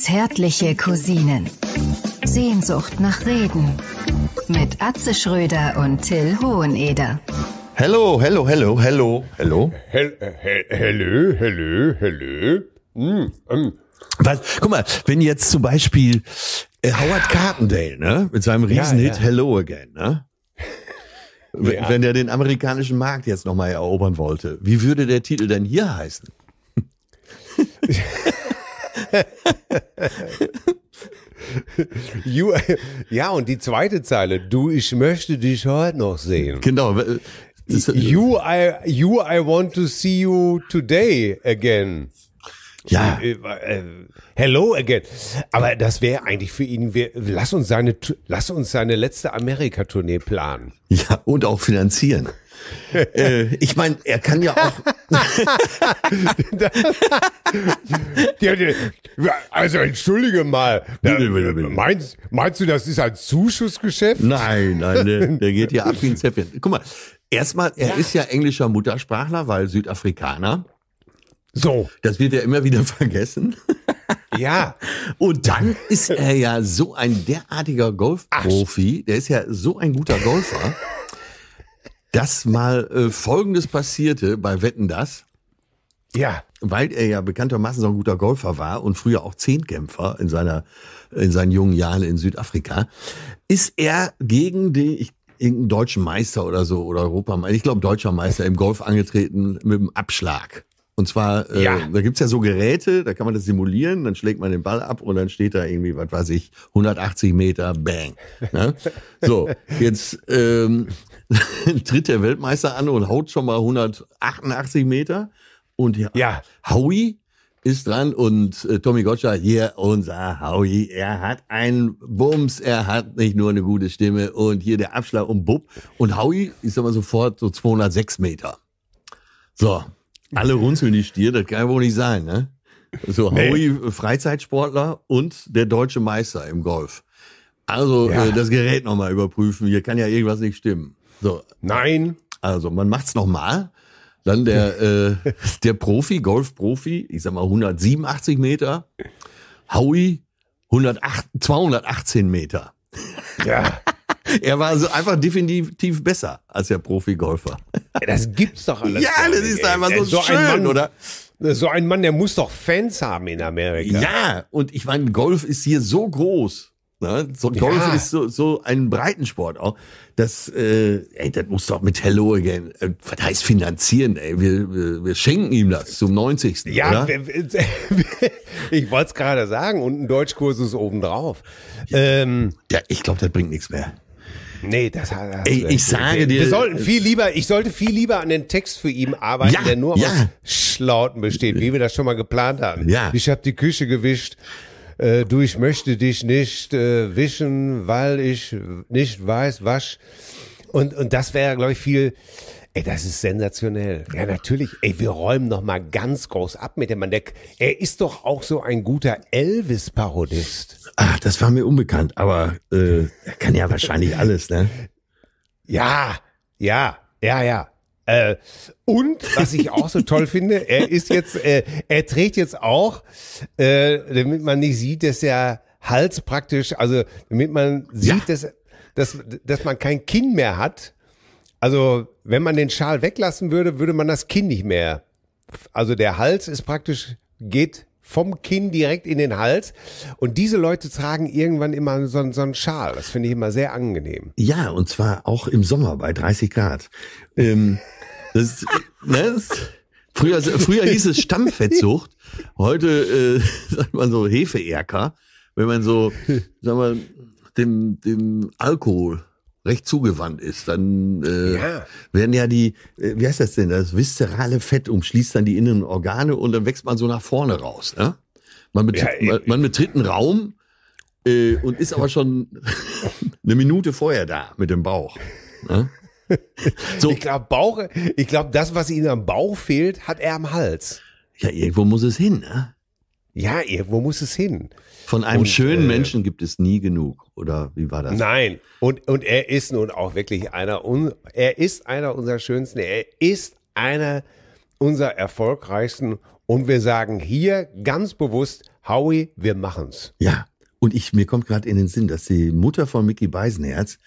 Zärtliche Cousinen. Sehnsucht nach Reden. Mit Atze Schröder und Till Hoheneder. Hello, hello, hello, hello, hello. hello, hello, hello. Mm, mm. Was, guck mal, wenn jetzt zum Beispiel äh, Howard Carpendale, ne, mit seinem Riesenhit ja, ja. Hello Again, ne? Ja. Wenn der den amerikanischen Markt jetzt nochmal erobern wollte, wie würde der Titel denn hier heißen? you, ja, und die zweite Zeile, du, ich möchte dich heute noch sehen. Genau. You, I, you, I want to see you today again. Ja. Äh, äh, hello again. Aber das wäre eigentlich für ihn, wir, lass uns seine, lass uns seine letzte Amerika-Tournee planen. Ja, und auch finanzieren. äh, ich meine, er kann ja auch. also entschuldige mal. meinst, meinst du, das ist ein Zuschussgeschäft? Nein, nein, der, der geht ja ab wie ein Zäpfchen. Guck mal, erstmal, er ja. ist ja englischer Muttersprachler, weil Südafrikaner. So. Das wird ja immer wieder vergessen. Ja. Und dann ist er ja so ein derartiger Golfprofi, der ist ja so ein guter Golfer, dass mal äh, Folgendes passierte bei Wetten das. Ja. Weil er ja bekanntermaßen so ein guter Golfer war und früher auch Zehntkämpfer in seiner, in seinen jungen Jahren in Südafrika, ist er gegen den, ich irgendeinen deutschen Meister oder so oder Europameister, ich glaube deutscher Meister im Golf angetreten mit dem Abschlag. Und zwar, äh, ja. da gibt's ja so Geräte, da kann man das simulieren, dann schlägt man den Ball ab und dann steht da irgendwie, was weiß ich, 180 Meter, bang. Ne? So, jetzt ähm, tritt der Weltmeister an und haut schon mal 188 Meter. Und ja, ja. Howie ist dran und äh, Tommy Gottschalk, hier unser Howie, er hat einen Bums, er hat nicht nur eine gute Stimme und hier der Abschlag und Bub. Und Howie ist aber sofort so 206 Meter. So, alle runzeln die Stirn, das kann ja wohl nicht sein, ne? So nee. Howie Freizeitsportler und der deutsche Meister im Golf. Also ja. äh, das Gerät nochmal überprüfen, hier kann ja irgendwas nicht stimmen. So. Nein. Also man macht's nochmal. Dann der, äh, der Profi, Golfprofi, ich sag mal 187 Meter. Howie 108, 218 Meter. Ja. Er war also einfach definitiv besser als der Profi-Golfer. Das gibt's doch alles. Ja, das ist einfach so, äh, so schön, Mann, oder? So ein Mann, der muss doch Fans haben in Amerika. Ja, und ich meine, Golf ist hier so groß. Ne? So, Golf ja. ist so, so ein Breitensport auch. Das, äh, ey, das muss doch mit Hello Again, äh, was heißt finanzieren, ey? Wir, wir, wir schenken ihm das zum 90. Ja, oder? ich wollte es gerade sagen und ein Deutschkurs ist obendrauf. Ja, ähm, ja ich glaube, das bringt nichts mehr. Nee, das hat er. Ey, ich sage dir. Wir sollten viel lieber, ich sollte viel lieber an den Text für ihn arbeiten, ja, der nur ja. aus Schlauten besteht, wie wir das schon mal geplant haben. Ja. Ich habe die Küche gewischt. Äh, du, ich möchte dich nicht äh, wischen, weil ich nicht weiß, wasch. Und, und das wäre, glaube ich, viel. Ey, das ist sensationell. Ja, natürlich. Ey, wir räumen noch mal ganz groß ab mit dem Mann. Der, er ist doch auch so ein guter Elvis-Parodist. Ach, das war mir unbekannt, aber äh, kann ja wahrscheinlich alles, ne? Ja, ja, ja, ja. Äh, und was ich auch so toll finde, er ist jetzt, äh, er trägt jetzt auch, äh, damit man nicht sieht, dass der Hals praktisch, also damit man sieht, ja. dass, dass, dass man kein Kinn mehr hat. Also wenn man den Schal weglassen würde, würde man das Kinn nicht mehr. Also der Hals ist praktisch, geht vom Kinn direkt in den Hals. Und diese Leute tragen irgendwann immer so, so einen Schal. Das finde ich immer sehr angenehm. Ja, und zwar auch im Sommer bei 30 Grad. Ähm, das, ne, früher, früher hieß es Stammfettsucht. Heute äh, sagt man so Hefeerker. Wenn man so, sagen wir, dem, dem Alkohol recht zugewandt ist, dann äh, ja. werden ja die, äh, wie heißt das denn, das viszerale Fett umschließt dann die inneren Organe und dann wächst man so nach vorne raus. Ne? Man, betritt, ja, man, äh, man, betritt einen Raum äh, und ist aber schon eine Minute vorher da mit dem Bauch. Ne? So. Ich glaube, Bauch, ich glaube, das, was ihnen am Bauch fehlt, hat er am Hals. Ja, irgendwo muss es hin, ne? Ja, wo muss es hin. Von einem und, schönen äh, Menschen gibt es nie genug, oder wie war das? Nein, und, und er ist nun auch wirklich einer, un, er ist einer unserer schönsten, er ist einer unserer erfolgreichsten und wir sagen hier ganz bewusst, Howie, wir machen's. Ja, und ich, mir kommt gerade in den Sinn, dass die Mutter von Mickey Beisenherz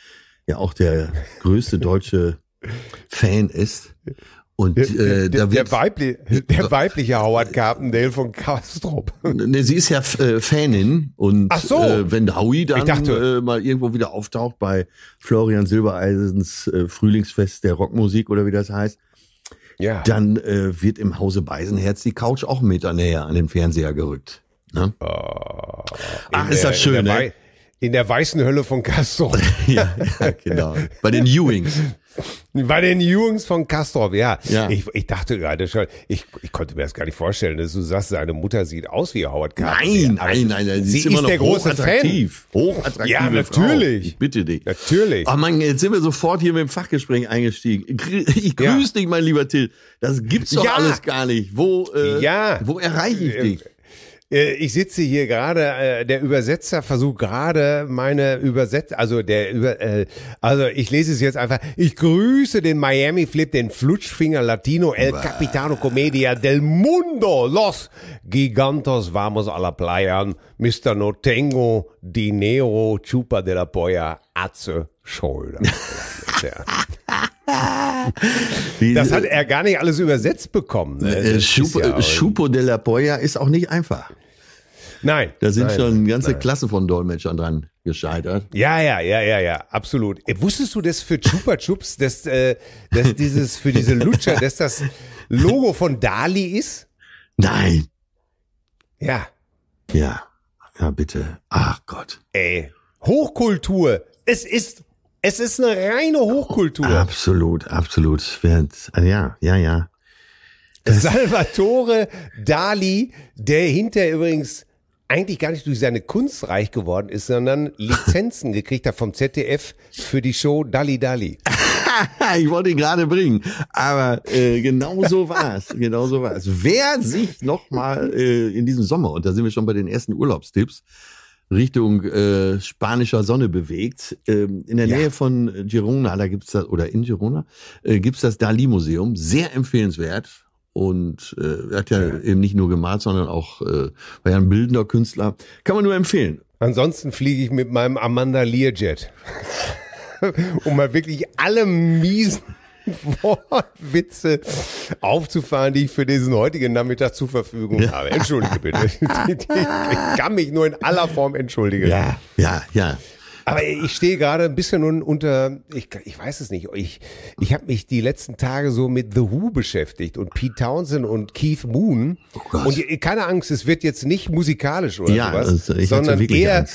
ja auch der größte deutsche Fan ist und der, äh, der, da wird, der, weibli der weibliche Howard Carpendale von Kastrop. Ne, ne, sie ist ja äh, Fanin und so. äh, wenn Howie dann dachte, äh, mal irgendwo wieder auftaucht bei Florian Silbereisens äh, Frühlingsfest der Rockmusik oder wie das heißt, ja. dann äh, wird im Hause Beisenherz die Couch auch Meter näher an den Fernseher gerückt. Ne? Oh, Ach, ist der, das schön, ne? In der weißen Hölle von Castor. ja, ja, genau. Bei den Ewings. Bei den Jungs von Castrop, ja. ja. Ich, ich dachte gerade schon, ich, ich konnte mir das gar nicht vorstellen, dass du sagst, seine Mutter sieht aus wie Howard Carter. Nein, nein, nein, nein, sie, sie ist, immer ist noch der große attraktiv. Fan. Hochattraktive ja, natürlich. Frau. Ich bitte dich. Natürlich. Oh Mann, jetzt sind wir sofort hier mit dem Fachgespräch eingestiegen. Ich grüße ja. dich, mein lieber Till. Das gibt's doch ja. alles gar nicht. Wo, äh, ja. wo erreiche ich dich? Äh, ich sitze hier gerade, äh, der Übersetzer versucht gerade meine Übersetz, also der über, äh, also ich lese es jetzt einfach. Ich grüße den Miami Flip, den Flutschfinger Latino, el Capitano Comedia del Mundo, los gigantos vamos a la playa, Mr. Notengo, dinero, chupa de la polla, Atze Scholder. das hat er gar nicht alles übersetzt bekommen. Ne? Äh, Schupo, ja Schupo de la Polla ist auch nicht einfach. Nein. Da sind nein, schon eine ganze nein. Klasse von Dolmetschern dran gescheitert. Ja, ja, ja, ja, ja, absolut. Äh, wusstest du, dass für Chupa Chups, dass, äh, dass dieses, für diese Lutscher, dass das Logo von Dali ist? Nein. Ja. Ja. Ja, bitte. Ach Gott. Ey. Hochkultur. Es ist, es ist eine reine Hochkultur. Oh, absolut, absolut. Äh, ja, ja, ja. Salvatore Dali, der hinter übrigens eigentlich gar nicht durch seine Kunst reich geworden ist, sondern Lizenzen gekriegt hat vom ZDF für die Show Dali Dali. ich wollte ihn gerade bringen, aber äh, genau so war's, genau so war's. Wer sich nochmal äh, in diesem Sommer und da sind wir schon bei den ersten Urlaubstipps Richtung äh, spanischer Sonne bewegt. Ähm, in der ja. Nähe von Girona, da gibt's das, oder in Girona, äh, gibt's das Dali-Museum. Sehr empfehlenswert. Und äh, er hat ja, ja, eben nicht nur gemalt, sondern auch äh, war ja ein bildender Künstler. Kann man nur empfehlen. Ansonsten fliege ich mit meinem Amanda Learjet. um mal wirklich alle miesen Wortwitze aufzufahren, die ich für diesen heutigen Nachmittag zur Verfügung ja. habe. Entschuldige bitte. Ich kann mich nur in aller Form entschuldigen. Ja, ja, ja. Aber ich stehe gerade ein bisschen unter, ich, ich weiß es nicht, ich, ich habe mich die letzten Tage so mit The Who beschäftigt und Pete Townsend und Keith Moon. Oh und keine Angst, es wird jetzt nicht musikalisch oder ja, sowas, also sondern eher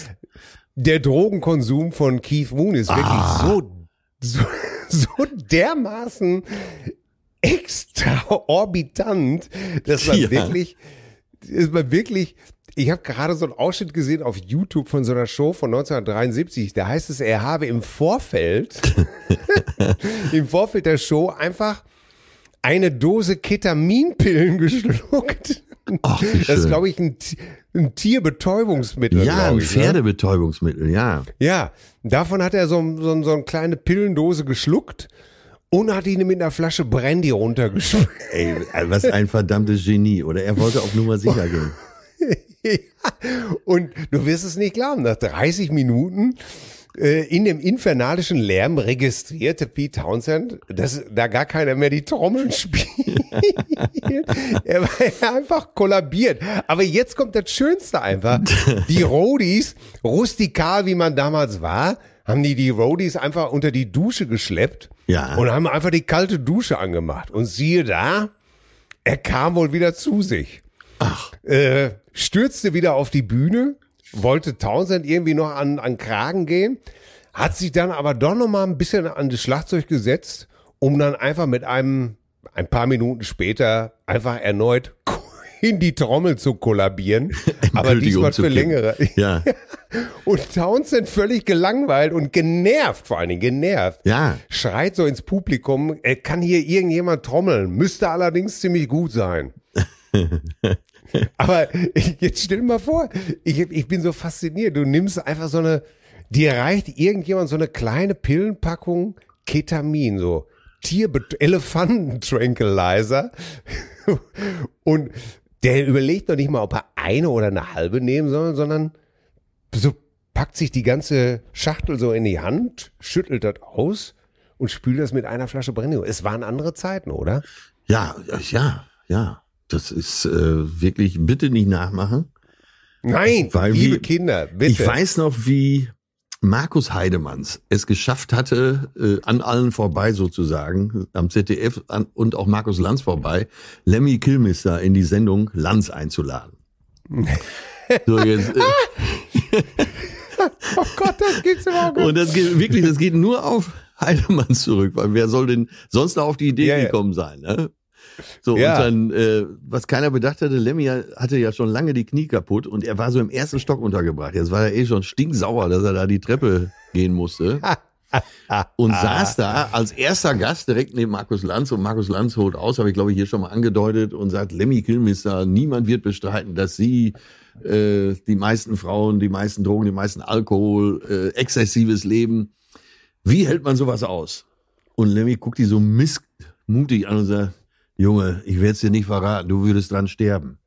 der Drogenkonsum von Keith Moon ist ah. wirklich so, so, so dermaßen extraorbitant, dass man ja. wirklich, ist man wirklich ich habe gerade so einen Ausschnitt gesehen auf YouTube von so einer Show von 1973. Da heißt es, er habe im Vorfeld, im Vorfeld der Show einfach eine Dose Ketaminpillen geschluckt. Ach, das ist, glaube ich, ein, ein Tierbetäubungsmittel. Ja, ein ich, ne? Pferdebetäubungsmittel, ja. Ja, davon hat er so, so, so eine kleine Pillendose geschluckt und hat ihn mit einer Flasche Brandy runtergeschluckt. Ey, was ein verdammtes Genie, oder? Er wollte auf Nummer sicher gehen. Und du wirst es nicht glauben, nach 30 Minuten äh, in dem infernalischen Lärm registrierte Pete Townsend, dass da gar keiner mehr die Trommeln spielt. er war einfach kollabiert. Aber jetzt kommt das Schönste einfach. Die Roadies, rustikal wie man damals war, haben die die Roadies einfach unter die Dusche geschleppt ja. und haben einfach die kalte Dusche angemacht. Und siehe da, er kam wohl wieder zu sich. Ach. Äh, stürzte wieder auf die Bühne, wollte Townsend irgendwie noch an, an Kragen gehen, hat sich dann aber doch noch mal ein bisschen an das Schlagzeug gesetzt, um dann einfach mit einem, ein paar Minuten später, einfach erneut in die Trommel zu kollabieren, aber diesmal für längere. Ja. und Townsend völlig gelangweilt und genervt, vor allen Dingen genervt, ja. schreit so ins Publikum, äh, kann hier irgendjemand trommeln, müsste allerdings ziemlich gut sein. Aber jetzt stell dir mal vor, ich, ich bin so fasziniert. Du nimmst einfach so eine, dir reicht irgendjemand so eine kleine Pillenpackung Ketamin, so Tier Elefanten-Tranquilizer. Und der überlegt doch nicht mal, ob er eine oder eine halbe nehmen soll, sondern so packt sich die ganze Schachtel so in die Hand, schüttelt das aus und spült das mit einer Flasche Brennio. Es waren andere Zeiten, oder? Ja, ja, ja. Das ist äh, wirklich, bitte nicht nachmachen. Nein, weil liebe wie, Kinder, bitte. Ich weiß noch, wie Markus Heidemanns es geschafft hatte, äh, an allen vorbei sozusagen, am ZDF an, und auch Markus Lanz vorbei, Lemmy Kilmister in die Sendung Lanz einzuladen. so jetzt, äh, oh Gott, das gibt's überhaupt gut. Und das geht wirklich, das geht nur auf Heidemann zurück, weil wer soll denn sonst noch auf die Idee ja, gekommen sein? Ne? So, ja. und dann, äh, was keiner bedacht hatte, Lemmy hatte ja schon lange die Knie kaputt und er war so im ersten Stock untergebracht. Jetzt war er eh schon stinksauer, dass er da die Treppe gehen musste. und saß da als erster Gast direkt neben Markus Lanz und Markus Lanz holt aus, habe ich glaube ich hier schon mal angedeutet und sagt, Lemmy Kilmister, niemand wird bestreiten, dass Sie äh, die meisten Frauen, die meisten Drogen, die meisten Alkohol, äh, exzessives Leben, wie hält man sowas aus? Und Lemmy guckt die so missmutig an und sagt, Junge, ich werde es dir nicht verraten, du würdest dran sterben.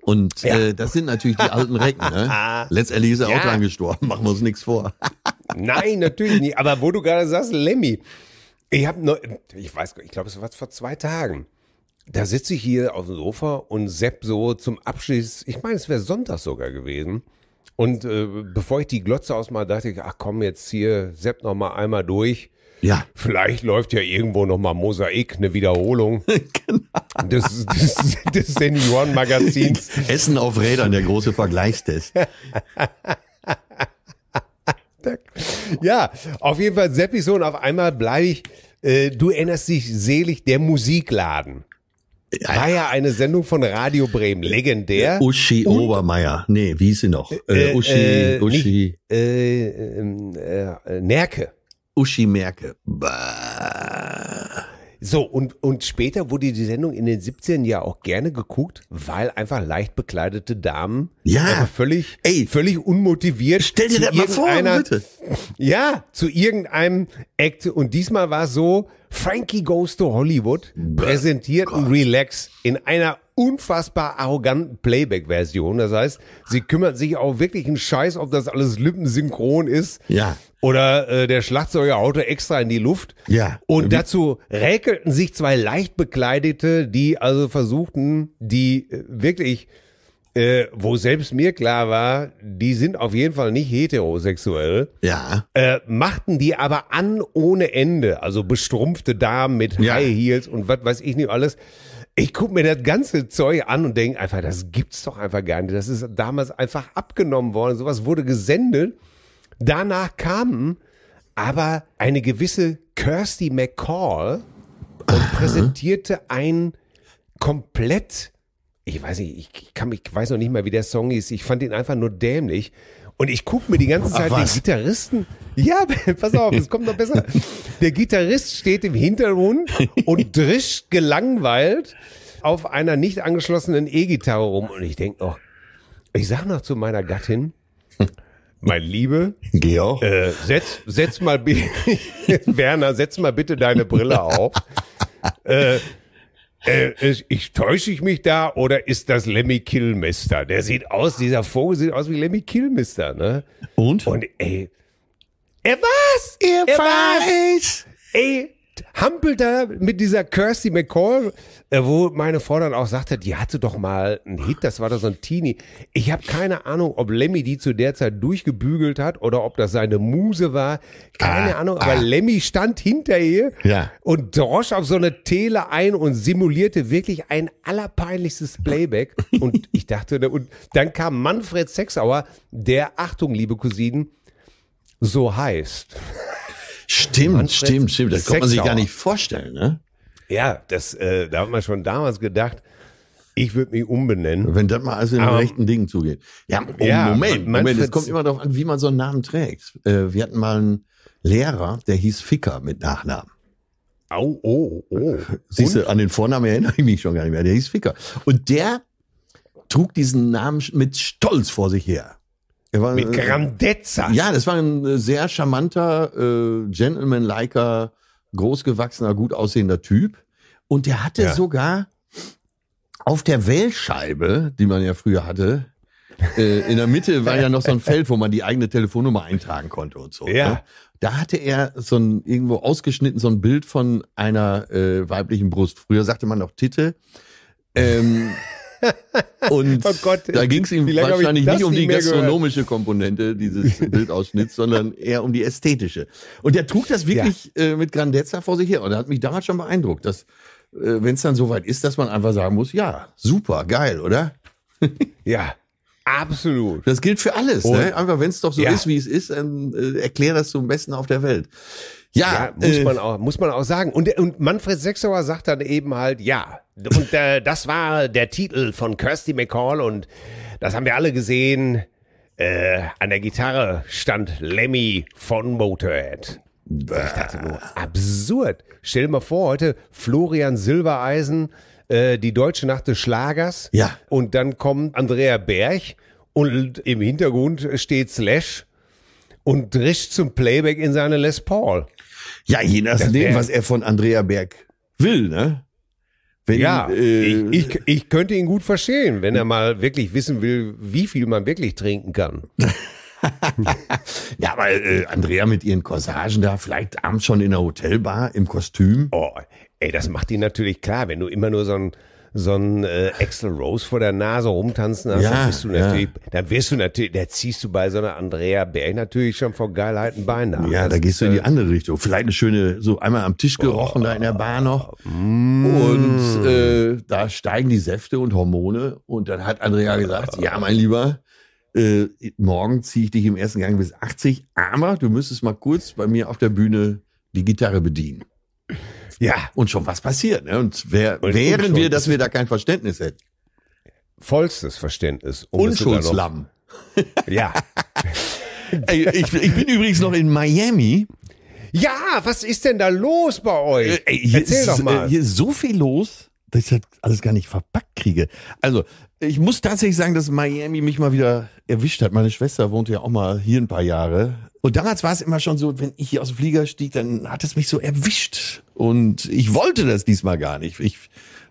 Und ja. äh, das sind natürlich die alten Recken. Ne? Letztendlich ist er ja. auch dran gestorben, machen wir uns nichts vor. Nein, natürlich nicht. Aber wo du gerade sagst, Lemmy, ich habe nur, ich weiß, ich glaube, es war vor zwei Tagen. Da sitze ich hier auf dem Sofa und Sepp so zum Abschluss, ich meine, es wäre Sonntag sogar gewesen. Und äh, bevor ich die Glotze ausmal dachte ich, ach komm, jetzt hier Sepp noch mal einmal durch. Ja. Vielleicht läuft ja irgendwo nochmal Mosaik, eine Wiederholung genau. des, des, des Seniorenmagazins. Essen auf Rädern, der große Vergleichstest. ja, auf jeden Fall Seppi so und auf einmal bleibe ich, äh, du erinnerst dich selig, der Musikladen. Ja. War ja eine Sendung von Radio Bremen, legendär. Äh, Uschi und, Obermeier, nee, wie hieß sie noch? Äh, äh Uschi, äh, Uschi. Nicht, äh, ähm, äh, Nerke. Uschi Merke. Bah. So, und, und später wurde die Sendung in den 17 ern ja auch gerne geguckt, weil einfach leicht bekleidete Damen ja. völlig, Ey. völlig unmotiviert. Stell dir das mal vor, bitte. Ja, zu irgendeinem Act. Und diesmal war so, Frankie Goes to Hollywood präsentiert Gott. Relax in einer unfassbar arroganten Playback-Version. Das heißt, sie kümmert sich auch wirklich einen Scheiß, ob das alles lippensynchron ist. Ja oder äh, der Schlagzeuger haute extra in die Luft. Ja. Und dazu räkelten sich zwei leicht bekleidete, die also versuchten, die äh, wirklich, äh, wo selbst mir klar war, die sind auf jeden Fall nicht heterosexuell. Ja. Äh, machten die aber an ohne Ende, also bestrumpfte Damen mit ja. High Heels und was weiß ich nicht alles. Ich guck mir das ganze Zeug an und denke einfach, das gibt's doch einfach gar nicht. Das ist damals einfach abgenommen worden. Sowas wurde gesendet. Danach kam aber eine gewisse Kirsty McCall und präsentierte ein komplett, ich weiß nicht, ich, kann, ich weiß noch nicht mal, wie der Song ist. Ich fand ihn einfach nur dämlich. Und ich gucke mir die ganze Zeit Ach, den Gitarristen. Ja, pass auf, es kommt noch besser. Der Gitarrist steht im Hintergrund und drischt gelangweilt auf einer nicht angeschlossenen E-Gitarre rum. Und ich denke noch, ich sag noch zu meiner Gattin, mein Liebe, Georg, äh, setz, setz mal Werner, setz mal bitte deine Brille auf. äh, äh, ich, täusche ich mich da oder ist das Lemmy Killmister? Der sieht aus, dieser Vogel sieht aus wie Lemmy Killmister, ne? Und? Und ey, er was? Er, er war's! Ey, jetzt hampelt er mit dieser Kirsty McCall, äh, wo meine Frau dann auch sagte, die hatte doch mal einen Hit, das war doch so ein Teenie. Ich habe keine Ahnung, ob Lemmy die zu der Zeit durchgebügelt hat oder ob das seine Muse war. Keine ah, Ahnung, ah. aber ah. Lemmy stand hinter ihr ja. und drosch auf so eine Tele ein und simulierte wirklich ein allerpeinlichstes Playback. und ich dachte, ne, und dann kam Manfred Sexauer, der, Achtung, liebe Cousinen, so heißt. Stimmt, Manfred stimmt, stimmt. Das Sexauer. kann man sich gar nicht vorstellen, ne? Ja, das, äh, da hat man schon damals gedacht, ich würde mich umbenennen. Wenn das mal alles in den um, rechten Dingen zugeht. Ja, oh, ja Moment, Moment, es kommt immer darauf an, wie man so einen Namen trägt. Äh, wir hatten mal einen Lehrer, der hieß Ficker mit Nachnamen. Au, oh, oh. Siehst du, an den Vornamen erinnere ich mich schon gar nicht mehr. Der hieß Ficker. Und der trug diesen Namen mit Stolz vor sich her. Er war, Mit äh, Grandezza. Ja, das war ein äh, sehr charmanter, äh, gentleman-liker, großgewachsener, gut aussehender Typ. Und der hatte ja. sogar auf der Wählscheibe, die man ja früher hatte, äh, in der Mitte war ja noch so ein Feld, wo man die eigene Telefonnummer eintragen konnte und so. Ja. Ne? Da hatte er so ein irgendwo ausgeschnitten so ein Bild von einer äh, weiblichen Brust. Früher sagte man noch Titte. Ähm, und oh Gott, da ging es ihm wahrscheinlich nicht um die gastronomische gehört. Komponente dieses Bildausschnitts, sondern eher um die ästhetische. Und er trug das wirklich ja. äh, mit Grandezza vor sich her. Und er hat mich damals schon beeindruckt, dass, äh, wenn es dann soweit ist, dass man einfach sagen muss, ja, super, geil, oder? ja. Absolut. Das gilt für alles. ne? Einfach, wenn es doch so ja. ist, wie es ist, dann äh, erklär das zum Besten auf der Welt. Ja, ja muss, äh, man auch, muss man auch sagen. Und, und Manfred Sechsauer sagt dann eben halt, ja, und äh, das war der Titel von Kirsty McCall und das haben wir alle gesehen. Äh, an der Gitarre stand Lemmy von Motorhead. Ich dachte nur, absurd. Stell dir mal vor, heute Florian Silbereisen, äh, die deutsche Nacht des Schlagers. Ja. Und dann kommt Andrea Berg und im Hintergrund steht Slash und drischt zum Playback in seine Les Paul. Ja, je nachdem, was er von Andrea Berg will, ne? Wenn, ja, äh, ich, ich, ich könnte ihn gut verstehen, wenn er mal wirklich wissen will, wie viel man wirklich trinken kann. ja, weil äh, Andrea mit ihren Corsagen da, vielleicht abends schon in der Hotelbar im Kostüm. Oh, ey, das macht ihn natürlich klar, wenn du immer nur so ein so ein äh, Axel Rose vor der Nase rumtanzen hast, ja, dann bist du natürlich, ja. dann wirst du natürlich, da ziehst du bei so einer Andrea Berg natürlich schon vor Geilheit ein Bein Ja, da gehst du in die äh, andere Richtung. Vielleicht eine schöne, so einmal am Tisch gerochen, oh, da in der Bar noch. Mm. Und äh, da steigen die Säfte und Hormone. Und dann hat Andrea gesagt, ja, mein Lieber, äh, morgen ziehe ich dich im ersten Gang bis 80, aber du müsstest mal kurz bei mir auf der Bühne die Gitarre bedienen. Ja. Und schon was passiert. Ne? Und wer, und wären wir, dass wir da kein Verständnis hätten. Vollstes Verständnis. Um Unschuldslamm. ja. Ey, ich, ich bin übrigens noch in Miami. Ja, was ist denn da los bei euch? Äh, ey, hier Erzähl ist, doch äh, mal. Hier ist so viel los, dass ich das alles gar nicht verpackt kriege. Also, ich muss tatsächlich sagen, dass Miami mich mal wieder erwischt hat. Meine Schwester wohnt ja auch mal hier ein paar Jahre und damals war es immer schon so, wenn ich hier aus dem Flieger stieg, dann hat es mich so erwischt. Und ich wollte das diesmal gar nicht. Ich,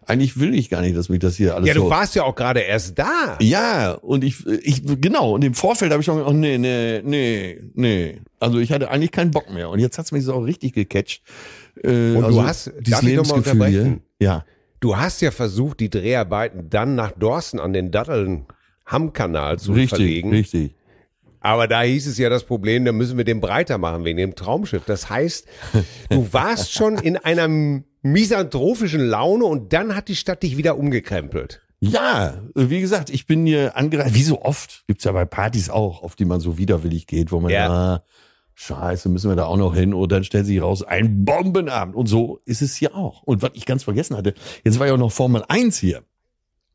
eigentlich will ich gar nicht, dass mich das hier alles. Ja, du so warst ja auch gerade erst da. Ja, und ich, ich, genau, und im Vorfeld habe ich schon gedacht, oh, nee, nee, nee, nee. Also ich hatte eigentlich keinen Bock mehr. Und jetzt hat's mich so auch richtig gecatcht. Äh, und also du hast dieses Lebensgefühl hier. Ja. Du hast ja versucht, die Dreharbeiten dann nach Dorsten an den Datteln Hamm-Kanal zu richtig, verlegen. Richtig. Aber da hieß es ja das Problem, da müssen wir den breiter machen wegen dem Traumschiff. Das heißt, du warst schon in einer misanthropischen Laune und dann hat die Stadt dich wieder umgekrempelt. Ja, wie gesagt, ich bin hier angereist. Wie so oft gibt's ja bei Partys auch, auf die man so widerwillig geht, wo man ja. Ah, Scheiße, müssen wir da auch noch hin? Und dann stellt sich raus, ein Bombenabend. Und so ist es hier auch. Und was ich ganz vergessen hatte, jetzt war ja auch noch Formel 1 hier.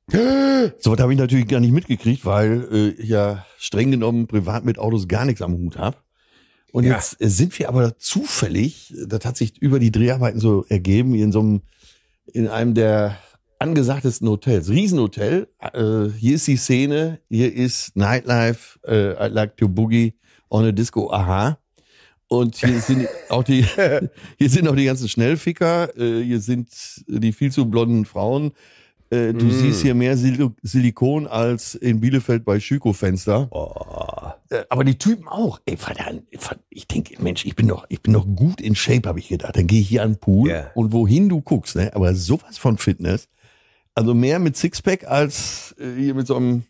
So was habe ich natürlich gar nicht mitgekriegt, weil äh, ich ja streng genommen privat mit Autos gar nichts am Hut habe. Und ja. jetzt äh, sind wir aber zufällig, das hat sich über die Dreharbeiten so ergeben, in so einem, in einem der angesagtesten Hotels, Riesenhotel. Äh, hier ist die Szene, hier ist Nightlife, äh, I like to boogie on a disco, aha. Und hier sind auch die, hier sind auch die ganzen Schnellficker, äh, hier sind die viel zu blonden Frauen, äh, du mm. siehst hier mehr Sil Silikon als in Bielefeld bei Schüko-Fenster. Oh. Äh, aber die Typen auch. Ey, verdammt, ich denke, Mensch, ich bin noch, ich bin noch gut in Shape, habe ich gedacht. Dann gehe ich hier an den Pool yeah. und wohin du guckst, ne? Aber sowas von Fitness. Also mehr mit Sixpack als äh, hier mit so einem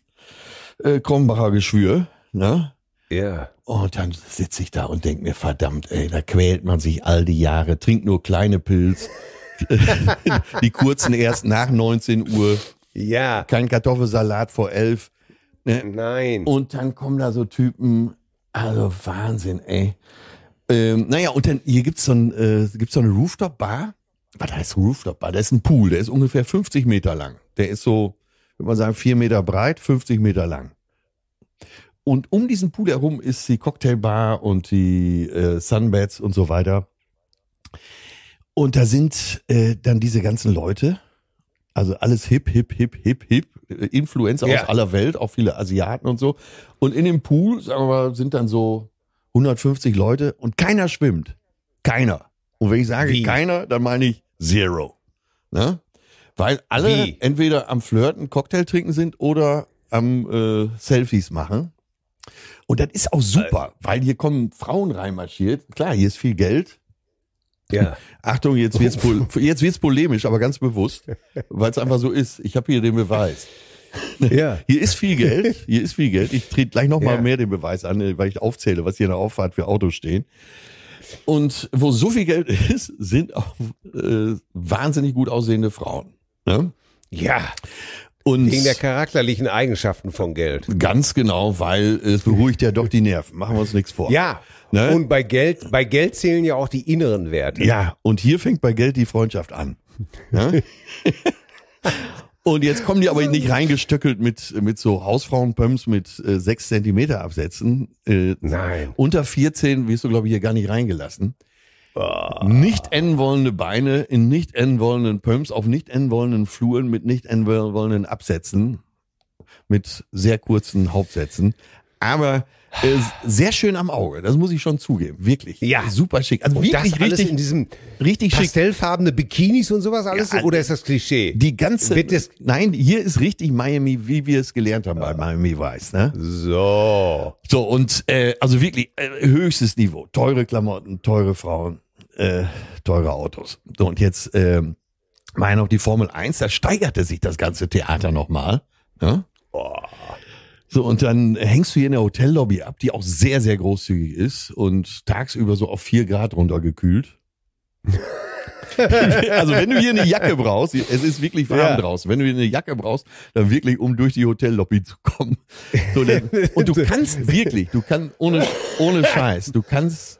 äh, Krombacher Geschwür, ne? Ja. Yeah. Und dann sitze ich da und denke mir, verdammt, ey, da quält man sich all die Jahre, trinkt nur kleine Pilze. die kurzen erst nach 19 Uhr. Ja. Kein Kartoffelsalat vor 11. Ne? Nein. Und dann kommen da so Typen, also Wahnsinn, ey. Ähm, naja, und dann hier gibt's so, ein, äh, so eine Rooftop-Bar. Was heißt Rooftop-Bar? Da ist ein Pool, der ist ungefähr 50 Meter lang. Der ist so, würde man sagen, 4 Meter breit, 50 Meter lang. Und um diesen Pool herum ist die Cocktailbar und die äh, Sunbeds und so weiter. Und da sind äh, dann diese ganzen Leute, also alles hip, hip, hip, hip, hip, äh, Influencer ja. aus aller Welt, auch viele Asiaten und so. Und in dem Pool, sagen wir mal, sind dann so 150 Leute und keiner schwimmt. Keiner. Und wenn ich sage Wie? keiner, dann meine ich zero. Ne? Weil alle Wie? entweder am Flirten, Cocktail trinken sind oder am äh, Selfies machen. Und das ist auch super, äh. weil hier kommen Frauen reinmarschiert. Klar, hier ist viel Geld. Ja. Achtung, jetzt wird's, jetzt wird's polemisch, aber ganz bewusst, weil es einfach so ist. Ich habe hier den Beweis. Ja. Hier ist viel Geld, hier ist viel Geld. Ich trete gleich nochmal ja. mehr den Beweis an, äh, weil ich aufzähle, was hier in der Auffahrt für Autos stehen. Und wo so viel Geld ist, sind auch äh, wahnsinnig gut aussehende Frauen. Ne? Ja. Und Wegen der charakterlichen Eigenschaften von Geld. Ganz genau, weil es beruhigt ja doch die Nerven. Machen wir uns nichts vor. Ja, Ne? Und bei Geld, bei Geld zählen ja auch die inneren Werte. Ja, und hier fängt bei Geld die Freundschaft an. Ne? und jetzt kommen die aber nicht reingestöckelt mit, mit so Hausfrauenpumps mit äh, 6 cm Absätzen. Äh, Nein. Unter 14 wirst du, glaube ich, hier gar nicht reingelassen. Oh. Nicht enden wollende Beine in nicht enden wollenden Pumps auf nicht enden wollenden Fluren mit nicht enden wollenden Absätzen mit sehr kurzen Hauptsätzen aber äh, sehr schön am Auge, das muss ich schon zugeben, wirklich. Ja, super schick. Also wirklich das alles richtig in diesem richtig pastellfarbene Bikinis und sowas alles ja, oder ist das Klischee? Die ganze Wird das, Nein, hier ist richtig Miami, wie wir es gelernt haben bei Miami Vice, ne? So. So und äh, also wirklich äh, höchstes Niveau, teure Klamotten, teure Frauen, äh, teure Autos. So und jetzt äh, mal auch die Formel 1, da steigerte sich das ganze Theater nochmal, ne? Oh. So, und dann hängst du hier in der Hotellobby ab, die auch sehr, sehr großzügig ist und tagsüber so auf vier Grad runtergekühlt. also wenn du hier eine Jacke brauchst, es ist wirklich warm ja. draußen, wenn du hier eine Jacke brauchst, dann wirklich, um durch die Hotellobby zu kommen. So, dann, und du kannst wirklich, du kannst, ohne, ohne Scheiß, du kannst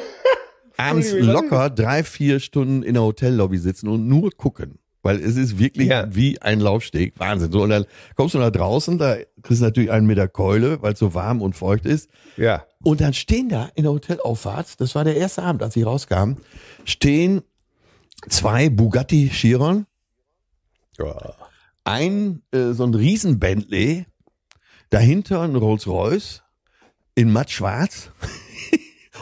abends locker drei, vier Stunden in der Hotellobby sitzen und nur gucken weil es ist wirklich ja. wie ein Laufsteg. Wahnsinn. So, und dann kommst du nach draußen, da kriegst du natürlich einen mit der Keule, weil es so warm und feucht ist. Ja. Und dann stehen da in der Hotelauffahrt, das war der erste Abend, als ich rauskam, stehen zwei Bugatti Chiron. Ja. Ein, äh, so ein Riesen Bentley. Dahinter ein Rolls Royce. In matt schwarz.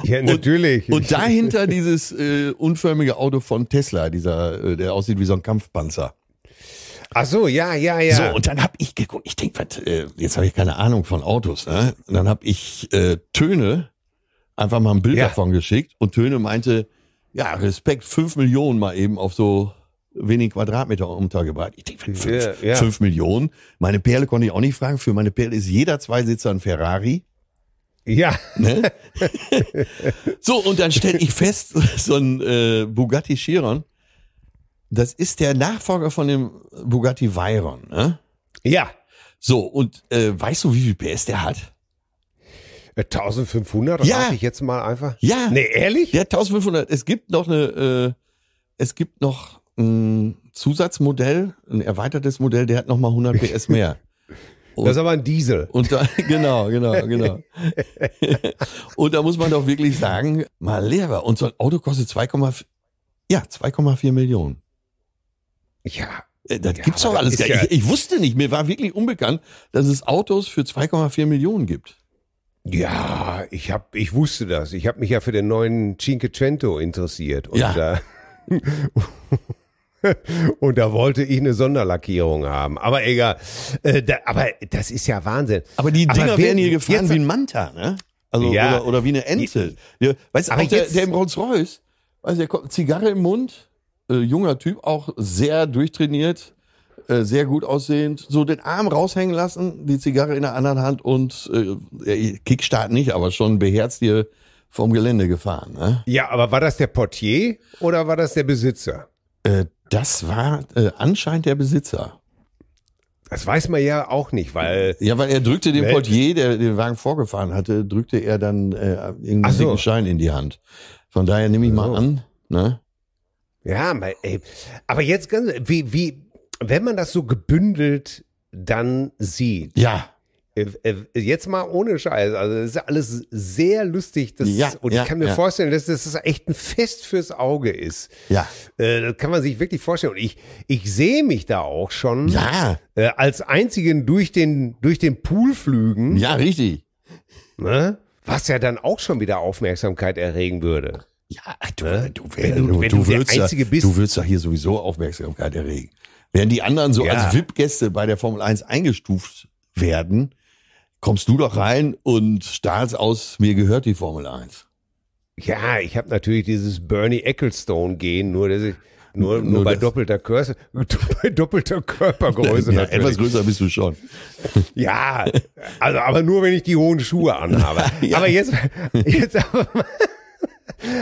Ja, natürlich. Und, und dahinter dieses äh, unförmige Auto von Tesla, dieser, äh, der aussieht wie so ein Kampfpanzer. Ach so, ja, ja, ja. So, und dann habe ich geguckt, ich denke, äh, jetzt habe ich keine Ahnung von Autos, ne? Und dann habe ich äh, Töne einfach mal ein Bild ja. davon geschickt und Töne meinte, ja, Respekt, fünf Millionen mal eben auf so wenig Quadratmeter untergebracht. Ich denke, fünf, yeah, yeah. fünf Millionen. Meine Perle konnte ich auch nicht fragen. Für meine Perle ist jeder Zweisitzer ein Ferrari. Ja. Ne? so, und dann stelle ich fest, so ein äh, Bugatti Chiron, das ist der Nachfolger von dem Bugatti Veyron, ne? Ja. So, und äh, weißt du, wie viel PS der hat? 1500? Äh, das Ja. ich jetzt mal einfach. Ja. Ne, ehrlich? Ja, 1500. Es gibt noch eine, äh, es gibt noch ein Zusatzmodell, ein erweitertes Modell, der hat nochmal 100 PS mehr. Und, das ist aber ein Diesel. Und da, genau, genau, genau. und da muss man doch wirklich sagen, mal Lehrer, und so ein Auto kostet 2,4 ja, Millionen. Ja. Äh, das ja, gibt's doch alles. Ja, ich, ich, wusste nicht, mir war wirklich unbekannt, dass es Autos für 2,4 Millionen gibt. Ja, ich hab, ich wusste das. Ich habe mich ja für den neuen Cinquecento interessiert. Und ja. da und da wollte ich eine Sonderlackierung haben. Aber egal. Äh, da, aber das ist ja Wahnsinn. Aber die Dinger aber werden hier gefahren wie ein Manta, ne? Also, ja. oder, oder wie eine Ente. Die, weißt du, der, der im Rolls-Royce, weißt du, der kommt, Zigarre im Mund, äh, junger Typ, auch sehr durchtrainiert, äh, sehr gut aussehend, so den Arm raushängen lassen, die Zigarre in der anderen Hand und äh, Kickstart nicht, aber schon beherzt hier vom Gelände gefahren. Ne? Ja, aber war das der Portier oder war das der Besitzer? Äh, das war äh, anscheinend der Besitzer. Das weiß man ja auch nicht, weil. Ja, weil er drückte dem Portier, der den Wagen vorgefahren hatte, drückte er dann äh, einen so. Schein in die Hand. Von daher nehme ich so. mal an, ne? Ja, ey. aber jetzt ganz, wie, wie, wenn man das so gebündelt dann sieht. Ja. Äh, äh, jetzt mal ohne Scheiß. Also, das ist ja alles sehr lustig. Das, ja, und ich kann mir ja. vorstellen, dass das echt ein Fest fürs Auge ist. Ja. Äh, das kann man sich wirklich vorstellen. Und ich, ich sehe mich da auch schon ja. Äh, als einzigen durch den, durch den Pool flügen. Ja, richtig. Ne? Was ja dann auch schon wieder Aufmerksamkeit erregen würde. Ja, du, ne? du, wenn, du, wenn du, du, der Einzige bist. Du willst ja hier sowieso Aufmerksamkeit erregen. Während die anderen so als VIP-Gäste bei der Formel 1 eingestuft werden, kommst du doch rein und stahlst aus, mir gehört die Formel 1. Ja, ich habe natürlich dieses Bernie Ecclestone-Gen, nur dass ich, nur, nur, nur bei, doppelter Körse, bei doppelter Körpergröße ja, natürlich. Etwas größer bist du schon. Ja, also aber nur wenn ich die hohen Schuhe anhabe. ja. Aber jetzt, jetzt aber,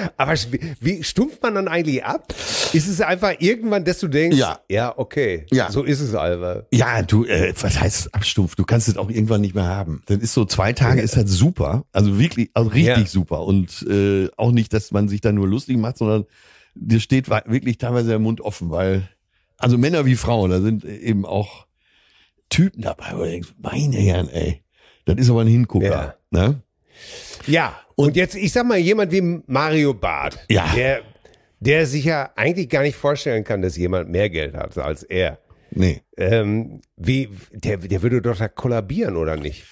Aber wie stumpft man dann eigentlich ab? Ist es einfach irgendwann, dass du denkst, ja, ja okay, ja. so ist es einfach. Ja, du, äh, was heißt abstumpft? Du kannst es auch irgendwann nicht mehr haben. Dann ist so zwei Tage ja. ist halt super, also wirklich, also richtig ja. super und äh, auch nicht, dass man sich da nur lustig macht, sondern dir steht wirklich teilweise der Mund offen, weil also Männer wie Frauen, da sind eben auch Typen dabei, wo du denkst, meine Herren, ey, das ist aber ein Hingucker, ne? Ja, und jetzt, ich sag mal, jemand wie Mario Barth, ja. der, der sich ja eigentlich gar nicht vorstellen kann, dass jemand mehr Geld hat als er. Nee. Ähm, wie, der, der würde doch da kollabieren, oder nicht?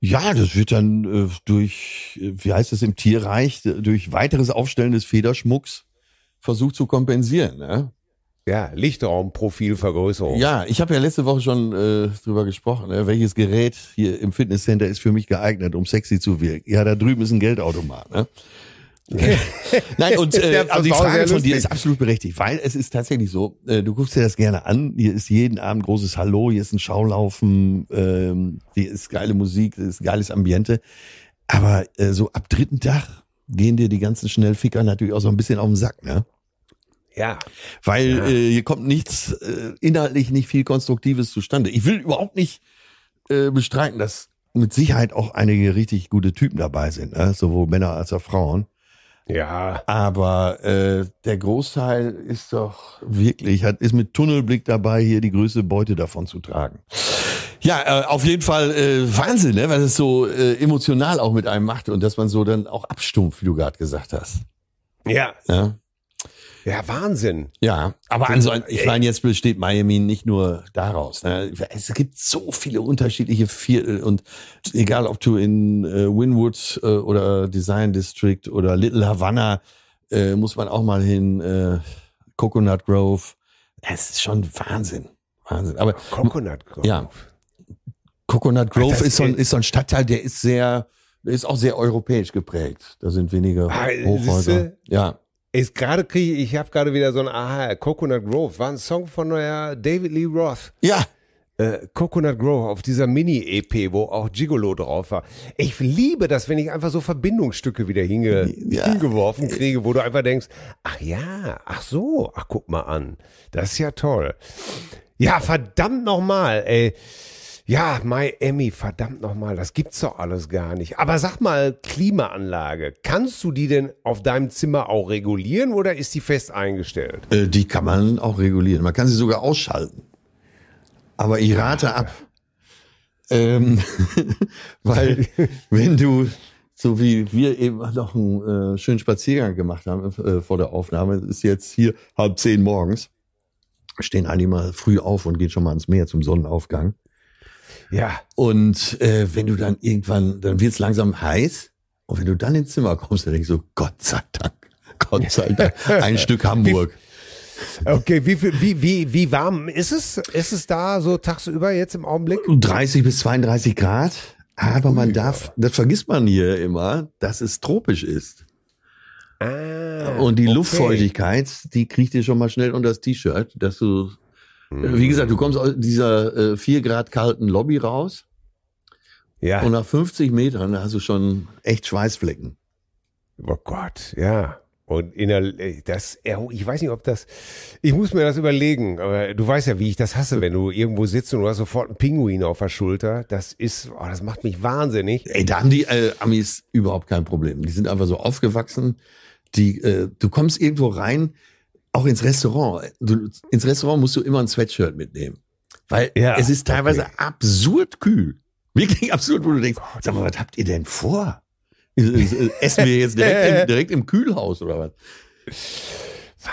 Ja, das wird dann äh, durch, äh, wie heißt es im Tierreich, äh, durch weiteres Aufstellen des Federschmucks versucht zu kompensieren. Ne? Ja, Lichtraumprofilvergrößerung. Ja, ich habe ja letzte Woche schon äh, drüber gesprochen, ne? welches Gerät hier im Fitnesscenter ist für mich geeignet, um sexy zu wirken. Ja, da drüben ist ein Geldautomat. Ne? Nein, und äh, aber die Frage von dir ist absolut berechtigt, weil es ist tatsächlich so, äh, du guckst dir das gerne an, hier ist jeden Abend großes Hallo, hier ist ein Schaulaufen, ähm, hier ist geile Musik, hier ist geiles Ambiente. Aber äh, so ab dritten Tag gehen dir die ganzen Schnellficker natürlich auch so ein bisschen auf den Sack, ne? Ja. Weil ja. Äh, hier kommt nichts, äh, inhaltlich nicht viel Konstruktives zustande. Ich will überhaupt nicht äh, bestreiten, dass mit Sicherheit auch einige richtig gute Typen dabei sind, ne? sowohl Männer als auch Frauen. Ja. Aber äh, der Großteil ist doch wirklich, hat, ist mit Tunnelblick dabei, hier die größte Beute davon zu tragen. Ja, äh, auf jeden Fall äh, Wahnsinn, ne? weil es so äh, emotional auch mit einem macht und dass man so dann auch abstumpft, wie du gerade gesagt hast. Ja. ja. Ja, Wahnsinn. Ja, aber also, ansonsten, ich meine, jetzt besteht Miami nicht nur daraus. Ne? Es gibt so viele unterschiedliche Viertel und egal, ob du in äh, Winwood äh, oder Design District oder Little Havana, äh, muss man auch mal hin, äh, Coconut Grove. Es ist schon Wahnsinn. Wahnsinn. Aber, Coconut Grove. Ja. Coconut Grove ist, so ein, ist so ein Stadtteil, der ist sehr, ist auch sehr europäisch geprägt. Da sind weniger Hochhäuser. Ja. Ist gerade kriege ich, ich habe gerade wieder so ein Aha, Coconut Grove war ein Song von neuer David Lee Roth. Ja. Äh, Coconut Grove auf dieser Mini-EP, wo auch Gigolo drauf war. Ich liebe das, wenn ich einfach so Verbindungsstücke wieder hinge ja. hingeworfen kriege, wo du einfach denkst, ach ja, ach so, ach guck mal an. Das ist ja toll. Ja, verdammt nochmal, ey. Ja, Miami, verdammt nochmal, das gibt's doch alles gar nicht. Aber sag mal, Klimaanlage, kannst du die denn auf deinem Zimmer auch regulieren oder ist die fest eingestellt? Äh, die kann man auch regulieren. Man kann sie sogar ausschalten. Aber ich rate ab. Ähm, weil, wenn du, so wie wir eben noch einen äh, schönen Spaziergang gemacht haben äh, vor der Aufnahme, ist jetzt hier halb zehn morgens, stehen alle mal früh auf und gehen schon mal ans Meer zum Sonnenaufgang. Ja. Und äh, wenn du dann irgendwann, dann wird es langsam heiß. Und wenn du dann ins Zimmer kommst, dann denkst du, Gott sei Dank, Gott sei Dank, ein Stück Hamburg. Okay, wie, wie, wie, wie warm ist es? Ist es da so tagsüber jetzt im Augenblick? 30 bis 32 Grad. Aber man darf, das vergisst man hier immer, dass es tropisch ist. Ah, und die okay. Luftfeuchtigkeit, die kriegt dir schon mal schnell unter das T-Shirt, dass du Mhm. Wie gesagt, du kommst aus dieser äh, vier äh, Grad kalten Lobby raus. Ja. Und nach 50 Metern hast du schon echt Schweißflecken. Oh Gott, ja. Und in der, äh, das, äh, ich weiß nicht, ob das, ich muss mir das überlegen, aber du weißt ja, wie ich das hasse, wenn du irgendwo sitzt und du hast sofort einen Pinguin auf der Schulter. Das ist, oh, das macht mich wahnsinnig. Ey, da haben die äh, Amis überhaupt kein Problem. Die sind einfach so aufgewachsen. Die, äh, du kommst irgendwo rein, auch ins Restaurant. Du, ins Restaurant musst du immer ein Sweatshirt mitnehmen. Weil ja, es ist teilweise okay. absurd kühl. Wirklich absurd, wo du denkst, sag mal, was habt ihr denn vor? Äh, äh, äh, essen wir jetzt direkt, im, direkt im Kühlhaus oder was?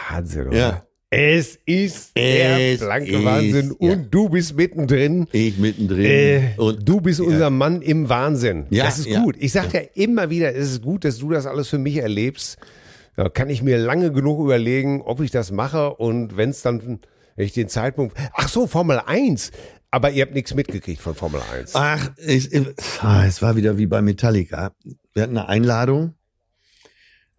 Wahnsinn, oder? Ja. Es ist es der blanke Wahnsinn ja. und du bist mittendrin. Ich mittendrin. Äh, und du bist ja. unser Mann im Wahnsinn. Ja, das ist gut. Ich sage ja. immer wieder, es ist gut, dass du das alles für mich erlebst. Da kann ich mir lange genug überlegen, ob ich das mache und wenn es dann, wenn ich den Zeitpunkt, ach so, Formel 1, aber ihr habt nichts mitgekriegt von Formel 1. Ach, ich, ich, ah, es war wieder wie bei Metallica. Wir hatten eine Einladung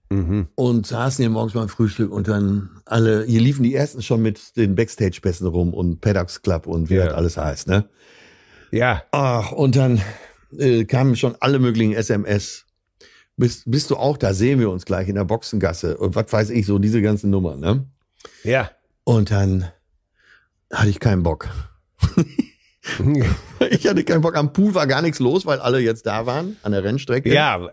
mhm. und saßen hier morgens beim Frühstück und dann alle, hier liefen die ersten schon mit den Backstage-Pässen rum und Paddocks Club und wie ja. das alles heißt, ne? Ja. Ach, und dann äh, kamen schon alle möglichen SMS bist, bist du auch da, sehen wir uns gleich in der Boxengasse und was weiß ich, so diese ganzen Nummern, ne? Ja. Und dann hatte ich keinen Bock. ich hatte keinen Bock. Am Pool war gar nichts los, weil alle jetzt da waren an der Rennstrecke. Ja,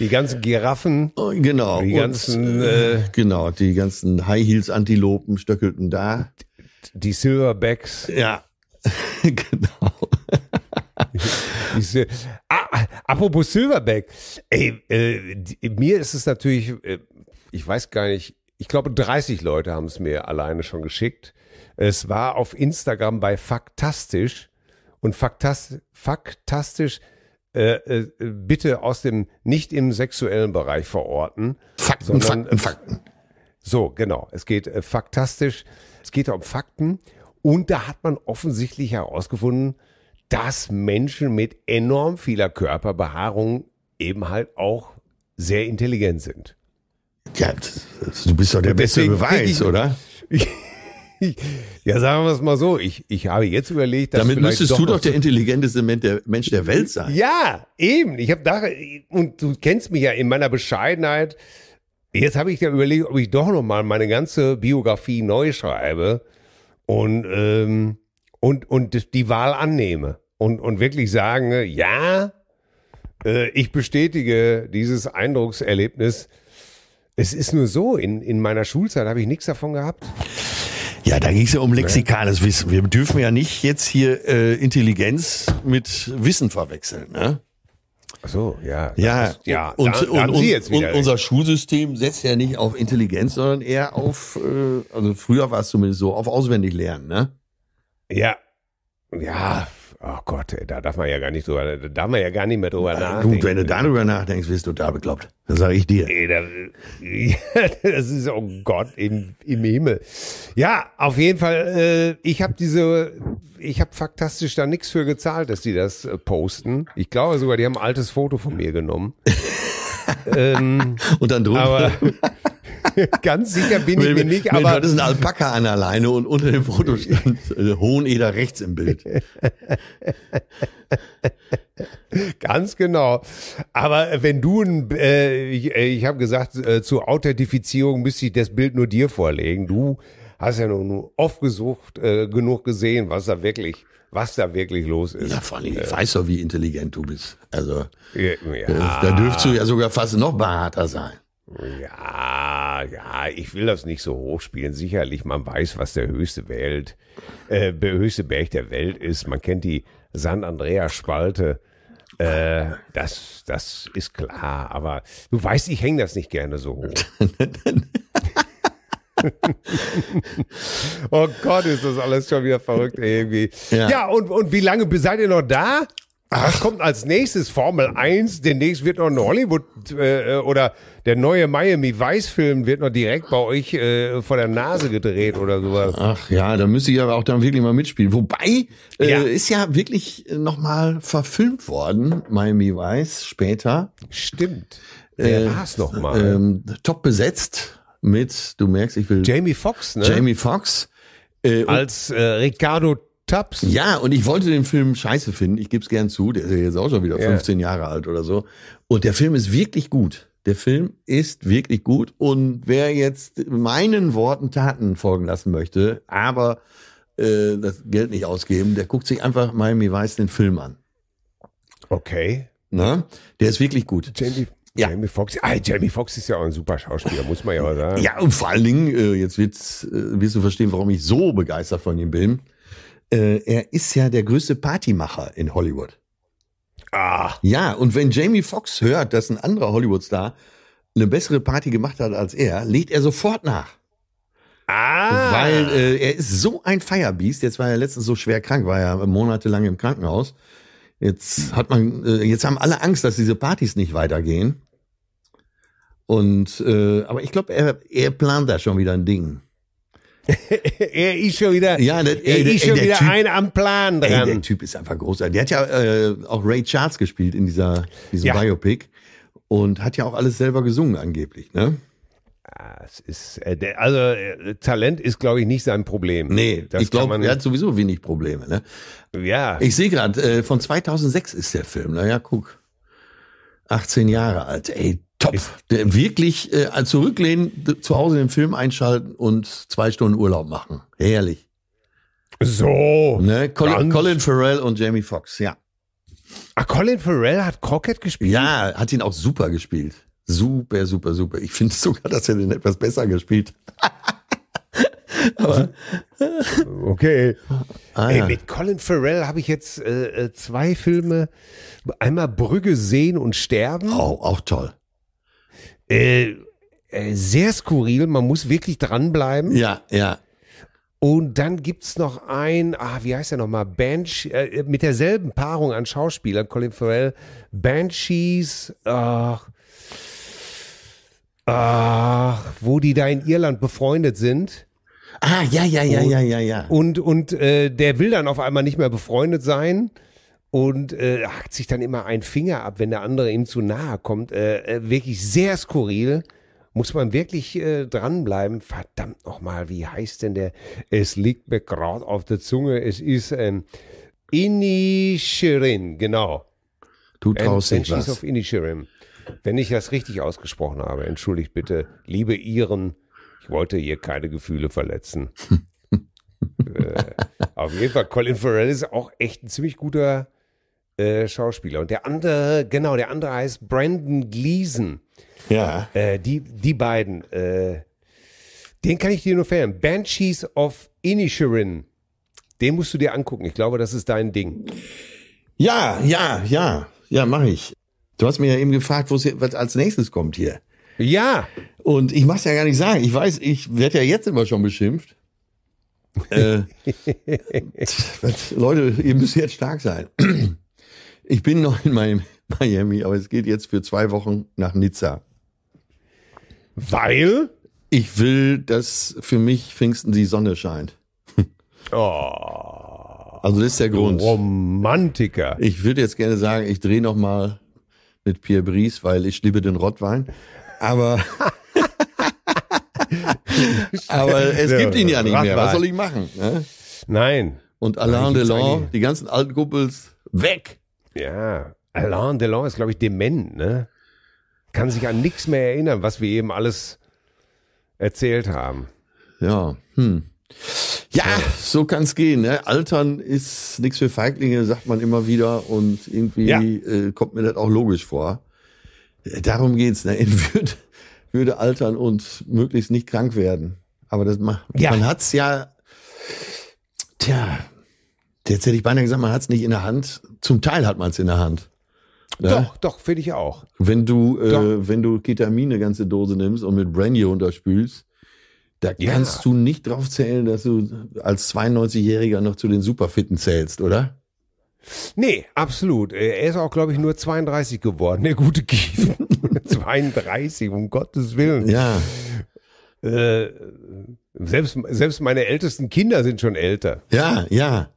die ganzen Giraffen. Oh, genau. Die ganzen. Und, äh, genau, die ganzen High Heels Antilopen stöckelten da. Die Silverbacks. Ja, genau. Diese, ah, apropos Silverback. Ey, äh, die, mir ist es natürlich, äh, ich weiß gar nicht, ich glaube 30 Leute haben es mir alleine schon geschickt. Es war auf Instagram bei Faktastisch und Faktastisch, Faktastisch äh, äh, bitte aus dem nicht im sexuellen Bereich verorten. Fakten, sondern, Fakten, äh, Fakten. So, genau. Es geht äh, faktastisch. Es geht um Fakten. Und da hat man offensichtlich herausgefunden, dass Menschen mit enorm vieler Körperbehaarung eben halt auch sehr intelligent sind. Ja, du bist doch der beste Beweis, ich, oder? ja, sagen wir es mal so. Ich, ich habe jetzt überlegt, dass damit müsstest doch du doch der intelligenteste Mensch der Welt sein. Ja, eben. Ich habe da und du kennst mich ja in meiner Bescheidenheit. Jetzt habe ich ja überlegt, ob ich doch nochmal meine ganze Biografie neu schreibe und ähm, und, und die Wahl annehme und, und wirklich sagen, ja, äh, ich bestätige dieses Eindruckserlebnis. Es ist nur so, in, in meiner Schulzeit habe ich nichts davon gehabt. Ja, da ging es ja um ne? lexikales Wissen. Wir dürfen ja nicht jetzt hier äh, Intelligenz mit Wissen verwechseln. Ne? Ach so, ja. Ja, ist, ja und, da, und, da und, und unser Schulsystem setzt ja nicht auf Intelligenz, sondern eher auf, äh, also früher war es zumindest so, auf auswendig lernen. Ne? Ja. Ja, oh Gott, ey, da darf man ja gar nicht drüber, da darf man ja gar nicht mehr drüber äh, nachdenken. Gut, wenn du darüber nachdenkst, wirst du da bekloppt. Das sage ich dir. Ey, das, das ist, oh Gott, im, im Himmel. Ja, auf jeden Fall, äh, ich habe diese, ich habe faktastisch da nichts für gezahlt, dass die das äh, posten. Ich glaube sogar, die haben ein altes Foto von mir genommen. ähm, Und dann drüber. Ganz sicher bin ich mir nicht, aber. Das ist ein Alpaka an der Leine und unter dem Foto stand äh, Hoheneder rechts im Bild. Ganz genau. Aber wenn du, ein, äh, ich, äh, ich habe gesagt, äh, zur Authentifizierung müsste ich das Bild nur dir vorlegen. Du hast ja nur oft gesucht, äh, genug gesehen, was da wirklich was da wirklich los ist. Ja, vor allem, ich äh, weiß doch, wie intelligent du bist. Also, äh, ja. da dürftest du ja sogar fast noch behaarter sein. Ja, ja, ich will das nicht so hochspielen. Sicherlich, man weiß, was der höchste Welt, äh, der höchste Berg der Welt ist. Man kennt die San Andreas-Spalte. Äh, das, das ist klar, aber du weißt, ich hänge das nicht gerne so hoch. oh Gott, ist das alles schon wieder verrückt irgendwie. Ja, ja und, und wie lange seid ihr noch da? Was kommt als nächstes? Formel 1, demnächst wird noch ein Hollywood äh, äh oder der neue Miami Vice-Film wird noch direkt bei euch äh, vor der Nase gedreht oder sowas. Ach ja, da müsste ich aber auch dann wirklich mal mitspielen. Wobei, äh, ja. ist ja wirklich äh, nochmal verfilmt worden, Miami Vice, später. Stimmt. Äh, Wer äh, war's nochmal? Ähm, top besetzt mit, du merkst, ich will. Jamie Foxx, ne? Jamie Foxx. Äh, Als äh, Ricardo Tubbs. Ja, und ich wollte den Film scheiße finden. Ich gebe es gern zu. Der ist ja jetzt auch schon wieder 15 ja. Jahre alt oder so. Und der Film ist wirklich gut. Der Film ist wirklich gut und wer jetzt meinen Worten Taten folgen lassen möchte, aber äh, das Geld nicht ausgeben, der guckt sich einfach Miami Weiß den Film an. Okay. Na? Der ist wirklich gut. Jamie, ja. Jamie Foxx. Ah, Jamie Foxx ist ja auch ein super Schauspieler, muss man ja mal sagen. Ja, und vor allen Dingen, äh, jetzt wird's, äh, wirst du verstehen, warum ich so begeistert von dem Film. Äh, er ist ja der größte Partymacher in Hollywood. Ah. Ja, und wenn Jamie Foxx hört, dass ein anderer Hollywood-Star eine bessere Party gemacht hat als er, legt er sofort nach. Ah. Weil äh, er ist so ein Feierbiest. Jetzt war er letztens so schwer krank, war ja monatelang im Krankenhaus. Jetzt hat man, äh, jetzt haben alle Angst, dass diese Partys nicht weitergehen. Und äh, aber ich glaube, er, er plant da schon wieder ein Ding. er ist schon wieder, ja, der, er ist der, schon der wieder typ, ein am Plan dran. Ey, der Typ ist einfach großartig. Der hat ja äh, auch Ray Charles gespielt in dieser, diesem ja. Biopic und hat ja auch alles selber gesungen angeblich, ne? Ja, ah, es ist, äh, also äh, Talent ist, glaube ich, nicht sein Problem. Nee, das ich glaube, er hat sowieso wenig Probleme. Ne? Ja. Ich sehe gerade, äh, von 2006 ist der Film. Na ja, guck. 18 Jahre alt. Ey, Top. Der wirklich äh, also zurücklehnen, zu Hause den Film einschalten und zwei Stunden Urlaub machen. Herrlich. So. Ne? Colin, Colin Farrell und Jamie Foxx, ja. Ah, Colin Farrell hat Crockett gespielt? Ja, hat ihn auch super gespielt. Super, super, super. Ich finde sogar, dass er den etwas besser gespielt Aber, okay. Ah, ja. mit Colin Farrell habe ich jetzt äh, äh zwei Filme. Einmal Brügge sehen und sterben. Oh, auch toll. Äh, äh, sehr skurril, man muss wirklich dranbleiben. Ja, ja. Und dann gibt's noch ein, ah, wie heißt der nochmal? Banshee, äh, mit derselben Paarung an Schauspielern, Colin Farrell, Banshees, ach, ach, wo die da in Irland befreundet sind. Ah, ja, ja, ja, und, ja, ja, ja. Und, und äh, der will dann auf einmal nicht mehr befreundet sein und äh, hackt sich dann immer einen Finger ab, wenn der andere ihm zu nahe kommt. Äh, äh, wirklich sehr skurril. Muss man wirklich äh, dranbleiben. Verdammt nochmal, wie heißt denn der? Es liegt mir gerade auf der Zunge. Es ist ähm, Inisherin, genau. Du ähm, traust dich was. auf Inisherin. Wenn ich das richtig ausgesprochen habe, entschuldigt bitte, liebe Iren, ich wollte hier keine Gefühle verletzen. äh, auf jeden Fall, Colin Farrell ist auch echt ein ziemlich guter äh, Schauspieler. Und der andere, genau, der andere heißt Brandon Gleason. Ja. Äh, die, die beiden. Äh, den kann ich dir nur empfehlen. Banshees of Inisherin. Den musst du dir angucken. Ich glaube, das ist dein Ding. Ja, ja, ja. Ja, mache ich. Du hast mir ja eben gefragt, was als nächstes kommt hier. Ja. Und ich mache es ja gar nicht sagen. Ich weiß, ich werde ja jetzt immer schon beschimpft. äh, Leute, ihr müsst jetzt stark sein. Ich bin noch in Miami, aber es geht jetzt für zwei Wochen nach Nizza. Weil? Ich will, dass für mich Pfingsten die Sonne scheint. Oh. Also das ist der Grund. Romantiker. Ich würde jetzt gerne sagen, ich drehe noch mal mit Pierre Bries, weil ich liebe den Rottwein. Aber, aber es gibt ihn ja nicht mehr. Was soll ich machen? Ne? Nein. Und Alain Delon, die ganzen alten Kumpels, weg! Ja, Alain Delon ist, glaube ich, dement, ne? Kann sich an nichts mehr erinnern, was wir eben alles erzählt haben. Ja, hm. Ja, so kann es gehen. Ne? Altern ist nichts für Feiglinge, sagt man immer wieder. Und irgendwie ja. äh, kommt mir das auch logisch vor. Äh, darum geht's. Ne? Ich würde, würde altern und möglichst nicht krank werden. Aber das macht, ja. man hat's ja. Tja, Jetzt hätte ich beinahe gesagt, man hat es nicht in der Hand. Zum Teil hat man es in der Hand. Ne? Doch, doch, finde ich auch. Wenn du, äh, wenn du Ketamin eine ganze Dose nimmst und mit Brandy unterspülst, da kannst du nicht drauf zählen, dass du als 92-Jähriger noch zu den Superfitten zählst, oder? Nee, absolut. Äh, er ist auch, glaube ich, nur 32 geworden, der gute Kief. 32, um Gottes Willen. Ja. Äh, selbst, selbst meine ältesten Kinder sind schon älter. Ja, ja.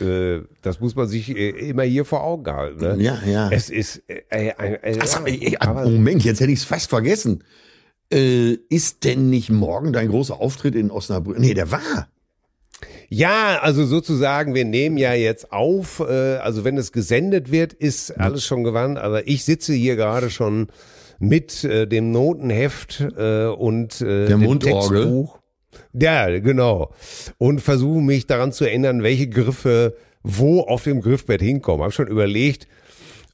Äh, das muss man sich äh, immer hier vor Augen halten. Ne? Ja, ja. Es ist. Äh, ey, Moment, jetzt hätte ich es fast vergessen. Äh, ist denn nicht morgen dein großer Auftritt in Osnabrück? Nee, der war. Ja, also sozusagen, wir nehmen ja jetzt auf. also wenn es gesendet wird, ist alles schon gewandt. Aber ich sitze hier gerade schon mit äh, dem Notenheft äh, und äh, der dem Mundorgel. Textbuch ja, genau. Und versuche mich daran zu erinnern, welche Griffe wo auf dem Griffbett hinkommen. Habe schon überlegt,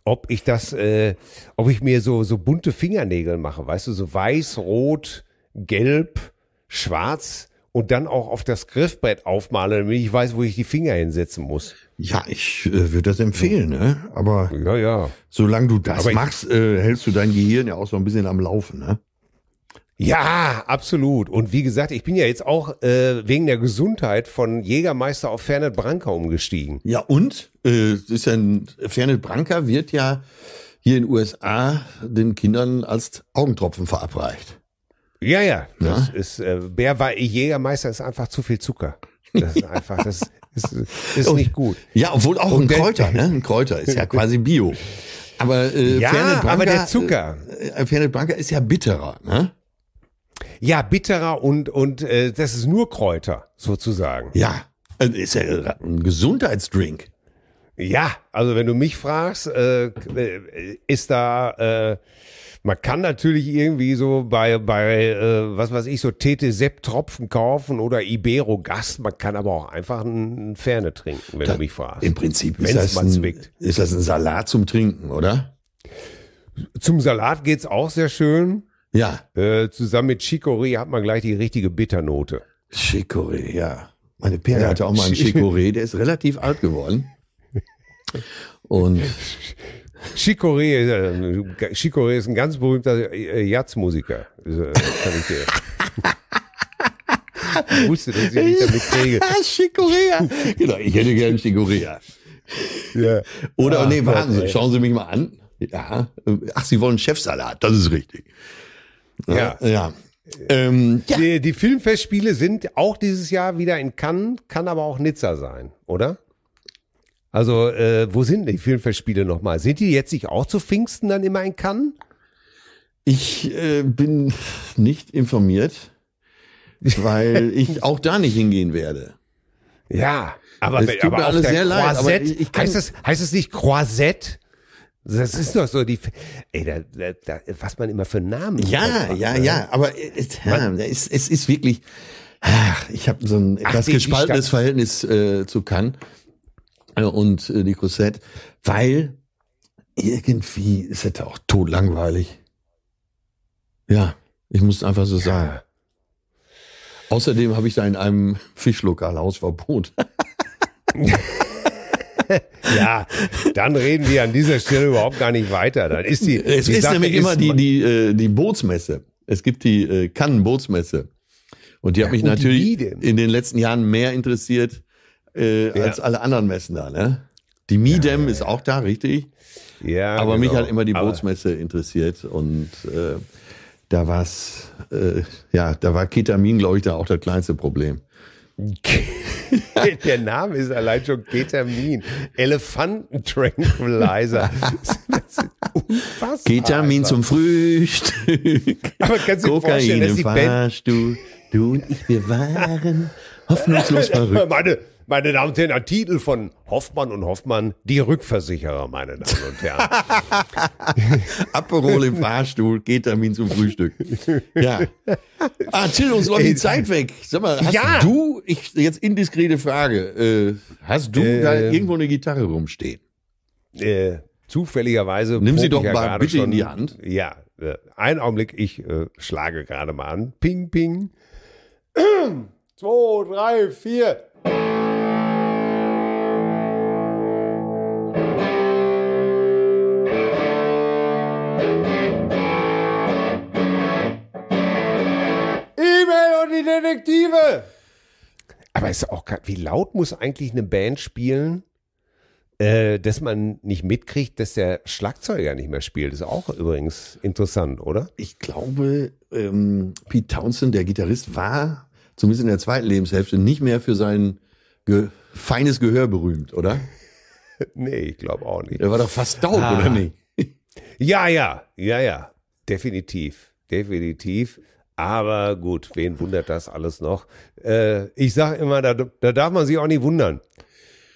ob ich das, äh, ob ich mir so, so bunte Fingernägel mache, weißt du, so weiß, rot, gelb, schwarz und dann auch auf das Griffbrett aufmale, damit ich weiß, wo ich die Finger hinsetzen muss. Ja, ich äh, würde das empfehlen, ne? Aber ja, ja. solange du das Aber machst, äh, hältst du dein Gehirn ja auch so ein bisschen am Laufen, ne? Ja, absolut. Und wie gesagt, ich bin ja jetzt auch äh, wegen der Gesundheit von Jägermeister auf Fernet Branca umgestiegen. Ja, und äh, ist ja ein, Fernet Branca wird ja hier in den USA den Kindern als Augentropfen verabreicht. Ja, ja. Das ist äh, Bär war Jägermeister ist einfach zu viel Zucker. Das ist einfach, das ist, ist nicht gut. Ja, obwohl auch und ein Kräuter, ne? Ein Kräuter ist ja quasi Bio. Aber äh, ja, Fernet Branca, aber der Zucker. Äh, äh, Fernet Branca ist ja bitterer, ne? Ja, bitterer und, und äh, das ist nur Kräuter, sozusagen. Ja, ist ja ein Gesundheitsdrink. Ja, also wenn du mich fragst, äh, äh, ist da, äh, man kann natürlich irgendwie so bei, bei äh, was weiß ich, so tete sepp tropfen kaufen oder Ibero-Gast, man kann aber auch einfach einen Ferne trinken, wenn da, du mich fragst. Im Prinzip ist das, ein, ist das ein Salat zum Trinken, oder? Zum Salat geht's auch sehr schön. Ja. Äh, zusammen mit Chicory hat man gleich die richtige Bitternote. Chicory, ja. Meine Perle ja. hatte auch mal einen Chicory, der ist relativ alt geworden. Und Chicory, äh, Chicory ist ein ganz berühmter äh, Jazzmusiker. Äh, kann ich dir. Ich wusste, dass ich nicht damit kriege. Chicorée. Genau, ich hätte gern Chicorée. Ja. Oder, ah, nee, warten Sie, schauen Sie mich mal an. Ja. Ach, Sie wollen Chefsalat, das ist richtig. Ja. ja. Ähm, ja. Die, die, Filmfestspiele sind auch dieses Jahr wieder in Cannes, kann aber auch Nizza sein, oder? Also, äh, wo sind die Filmfestspiele nochmal? Sind die jetzt nicht auch zu Pfingsten dann immer in Cannes? Ich äh, bin nicht informiert, weil ich auch da nicht hingehen werde. Ja, aber es tut aber mir alles sehr leid. Croisette, ich, ich heißt, es, heißt es nicht Croisette? Das ist doch so die, ey, da, da, da, was man immer für Namen. Ja, hat, ja, oder? ja, aber äh, es, ja, es, es ist wirklich, ach, ich habe so ein etwas gespaltenes Verhältnis äh, zu Cannes äh, und äh, die Cosette, weil irgendwie ist es auch tot langweilig. Ja, ich muss einfach so ja. sagen. Außerdem habe ich da in einem Fischlokal Hausverbot. ja, dann reden wir an dieser Stelle überhaupt gar nicht weiter. Dann ist die, es die ist Sache nämlich ist immer die, die, äh, die Bootsmesse. Es gibt die äh, Kannenbootsmesse. Und die ja, hat mich natürlich in den letzten Jahren mehr interessiert äh, ja. als alle anderen Messen da. Ne? Die Midem ja, ist auch da, richtig? Ja. Aber genau. mich hat immer die Bootsmesse Aber. interessiert und äh, da war äh, ja, da war Ketamin, glaube ich, da auch das kleinste Problem. Der Name ist allein schon Ketamin. Elefantentranquilizer. Das ist Ketamin zum Frühstück. Aber kannst du dir vorstellen, dass die Band... Du, du und ich, wir waren hoffnungslos verrückt. Meine, meine Damen und Herren, ein Titel von Hoffmann und Hoffmann, die Rückversicherer, meine Damen und Herren. Aperol im Fahrstuhl, Ketamin zum Frühstück. Ja. Ah, Till, uns läuft die äh, Zeit weg. Sag mal, hast ja. du, ich, jetzt indiskrete Frage, äh, hast du äh, da irgendwo eine Gitarre rumstehen? Äh, zufälligerweise. Nimm sie doch ja mal bitte schon, in die Hand. Ja, äh, einen Augenblick, ich äh, schlage gerade mal an. Ping, ping. Zwei, drei, vier. die Detektive! Aber ist auch, wie laut muss eigentlich eine Band spielen, äh, dass man nicht mitkriegt, dass der Schlagzeuger nicht mehr spielt? ist auch übrigens interessant, oder? Ich glaube, ähm, Pete Townsend, der Gitarrist, war zumindest in der zweiten Lebenshälfte nicht mehr für sein ge feines Gehör berühmt, oder? nee, ich glaube auch nicht. Er war doch fast taub, ah. oder nicht? ja, ja, ja, ja. Definitiv, definitiv. Aber gut, wen wundert das alles noch? Äh, ich sage immer, da, da darf man sich auch nicht wundern.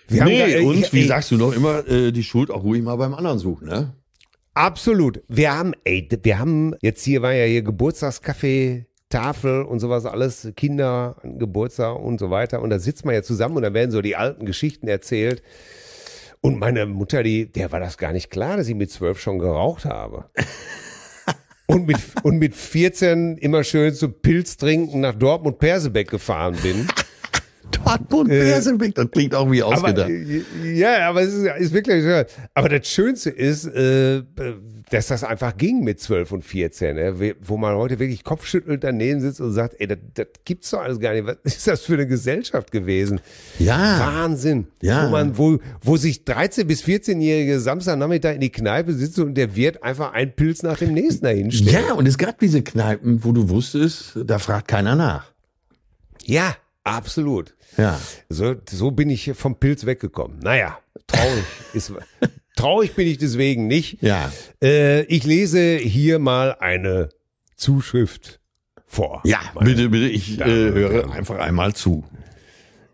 Wir nee, haben da, äh, und ich, wie ey, sagst du noch immer, äh, die Schuld auch ruhig mal beim anderen suchen, ne? Absolut. Wir haben, ey, wir haben, jetzt hier war ja hier Geburtstagskaffee, Tafel und sowas alles, Kinder, Geburtstag und so weiter. Und da sitzt man ja zusammen und da werden so die alten Geschichten erzählt. Und meine Mutter, die, der war das gar nicht klar, dass ich mit zwölf schon geraucht habe. und mit, und mit 14 immer schön zu Pilz trinken nach Dortmund-Persebeck gefahren bin. Hartmut Bersenbeck, äh, das klingt auch wie ausgedacht. Äh, ja, aber es ist, ist, wirklich, aber das Schönste ist, äh, dass das einfach ging mit 12 und 14, ne? wo man heute wirklich kopfschüttelnd daneben sitzt und sagt, ey, das, das gibt's doch alles gar nicht. Was ist das für eine Gesellschaft gewesen? Ja. Wahnsinn. Ja. Wo man, wo, wo sich 13- bis 14-Jährige Samstagnachmittag in die Kneipe sitzen und der wird einfach ein Pilz nach dem nächsten dahin stellt. Ja, und es gab diese Kneipen, wo du wusstest, da fragt keiner nach. Ja, absolut. Ja. So, so bin ich vom Pilz weggekommen. Naja, traurig ist. Traurig bin ich deswegen nicht. Ja. Äh, ich lese hier mal eine Zuschrift vor. Ja, bitte, bitte, ich äh, höre einfach einmal zu.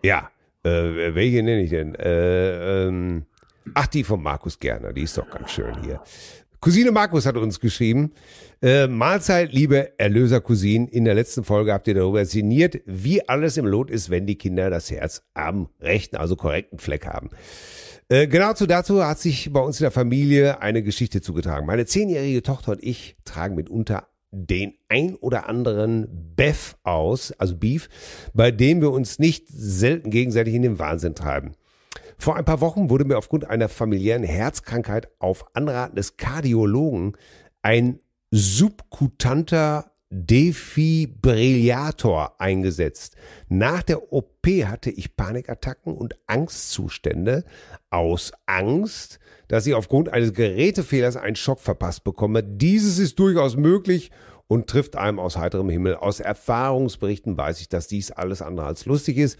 Ja, äh, welche nenne ich denn? Äh, ähm, ach, die von Markus Gerner, die ist doch ganz schön hier. Cousine Markus hat uns geschrieben, äh, Mahlzeit, liebe Erlöser-Cousinen, in der letzten Folge habt ihr darüber sinniert, wie alles im Lot ist, wenn die Kinder das Herz am rechten, also korrekten Fleck haben. Äh, genau zu dazu hat sich bei uns in der Familie eine Geschichte zugetragen. Meine zehnjährige Tochter und ich tragen mitunter den ein oder anderen Beff aus, also Beef, bei dem wir uns nicht selten gegenseitig in den Wahnsinn treiben. Vor ein paar Wochen wurde mir aufgrund einer familiären Herzkrankheit auf Anraten des Kardiologen ein subkutanter Defibrillator eingesetzt. Nach der OP hatte ich Panikattacken und Angstzustände aus Angst, dass ich aufgrund eines Gerätefehlers einen Schock verpasst bekomme. Dieses ist durchaus möglich und trifft einem aus heiterem Himmel. Aus Erfahrungsberichten weiß ich, dass dies alles andere als lustig ist.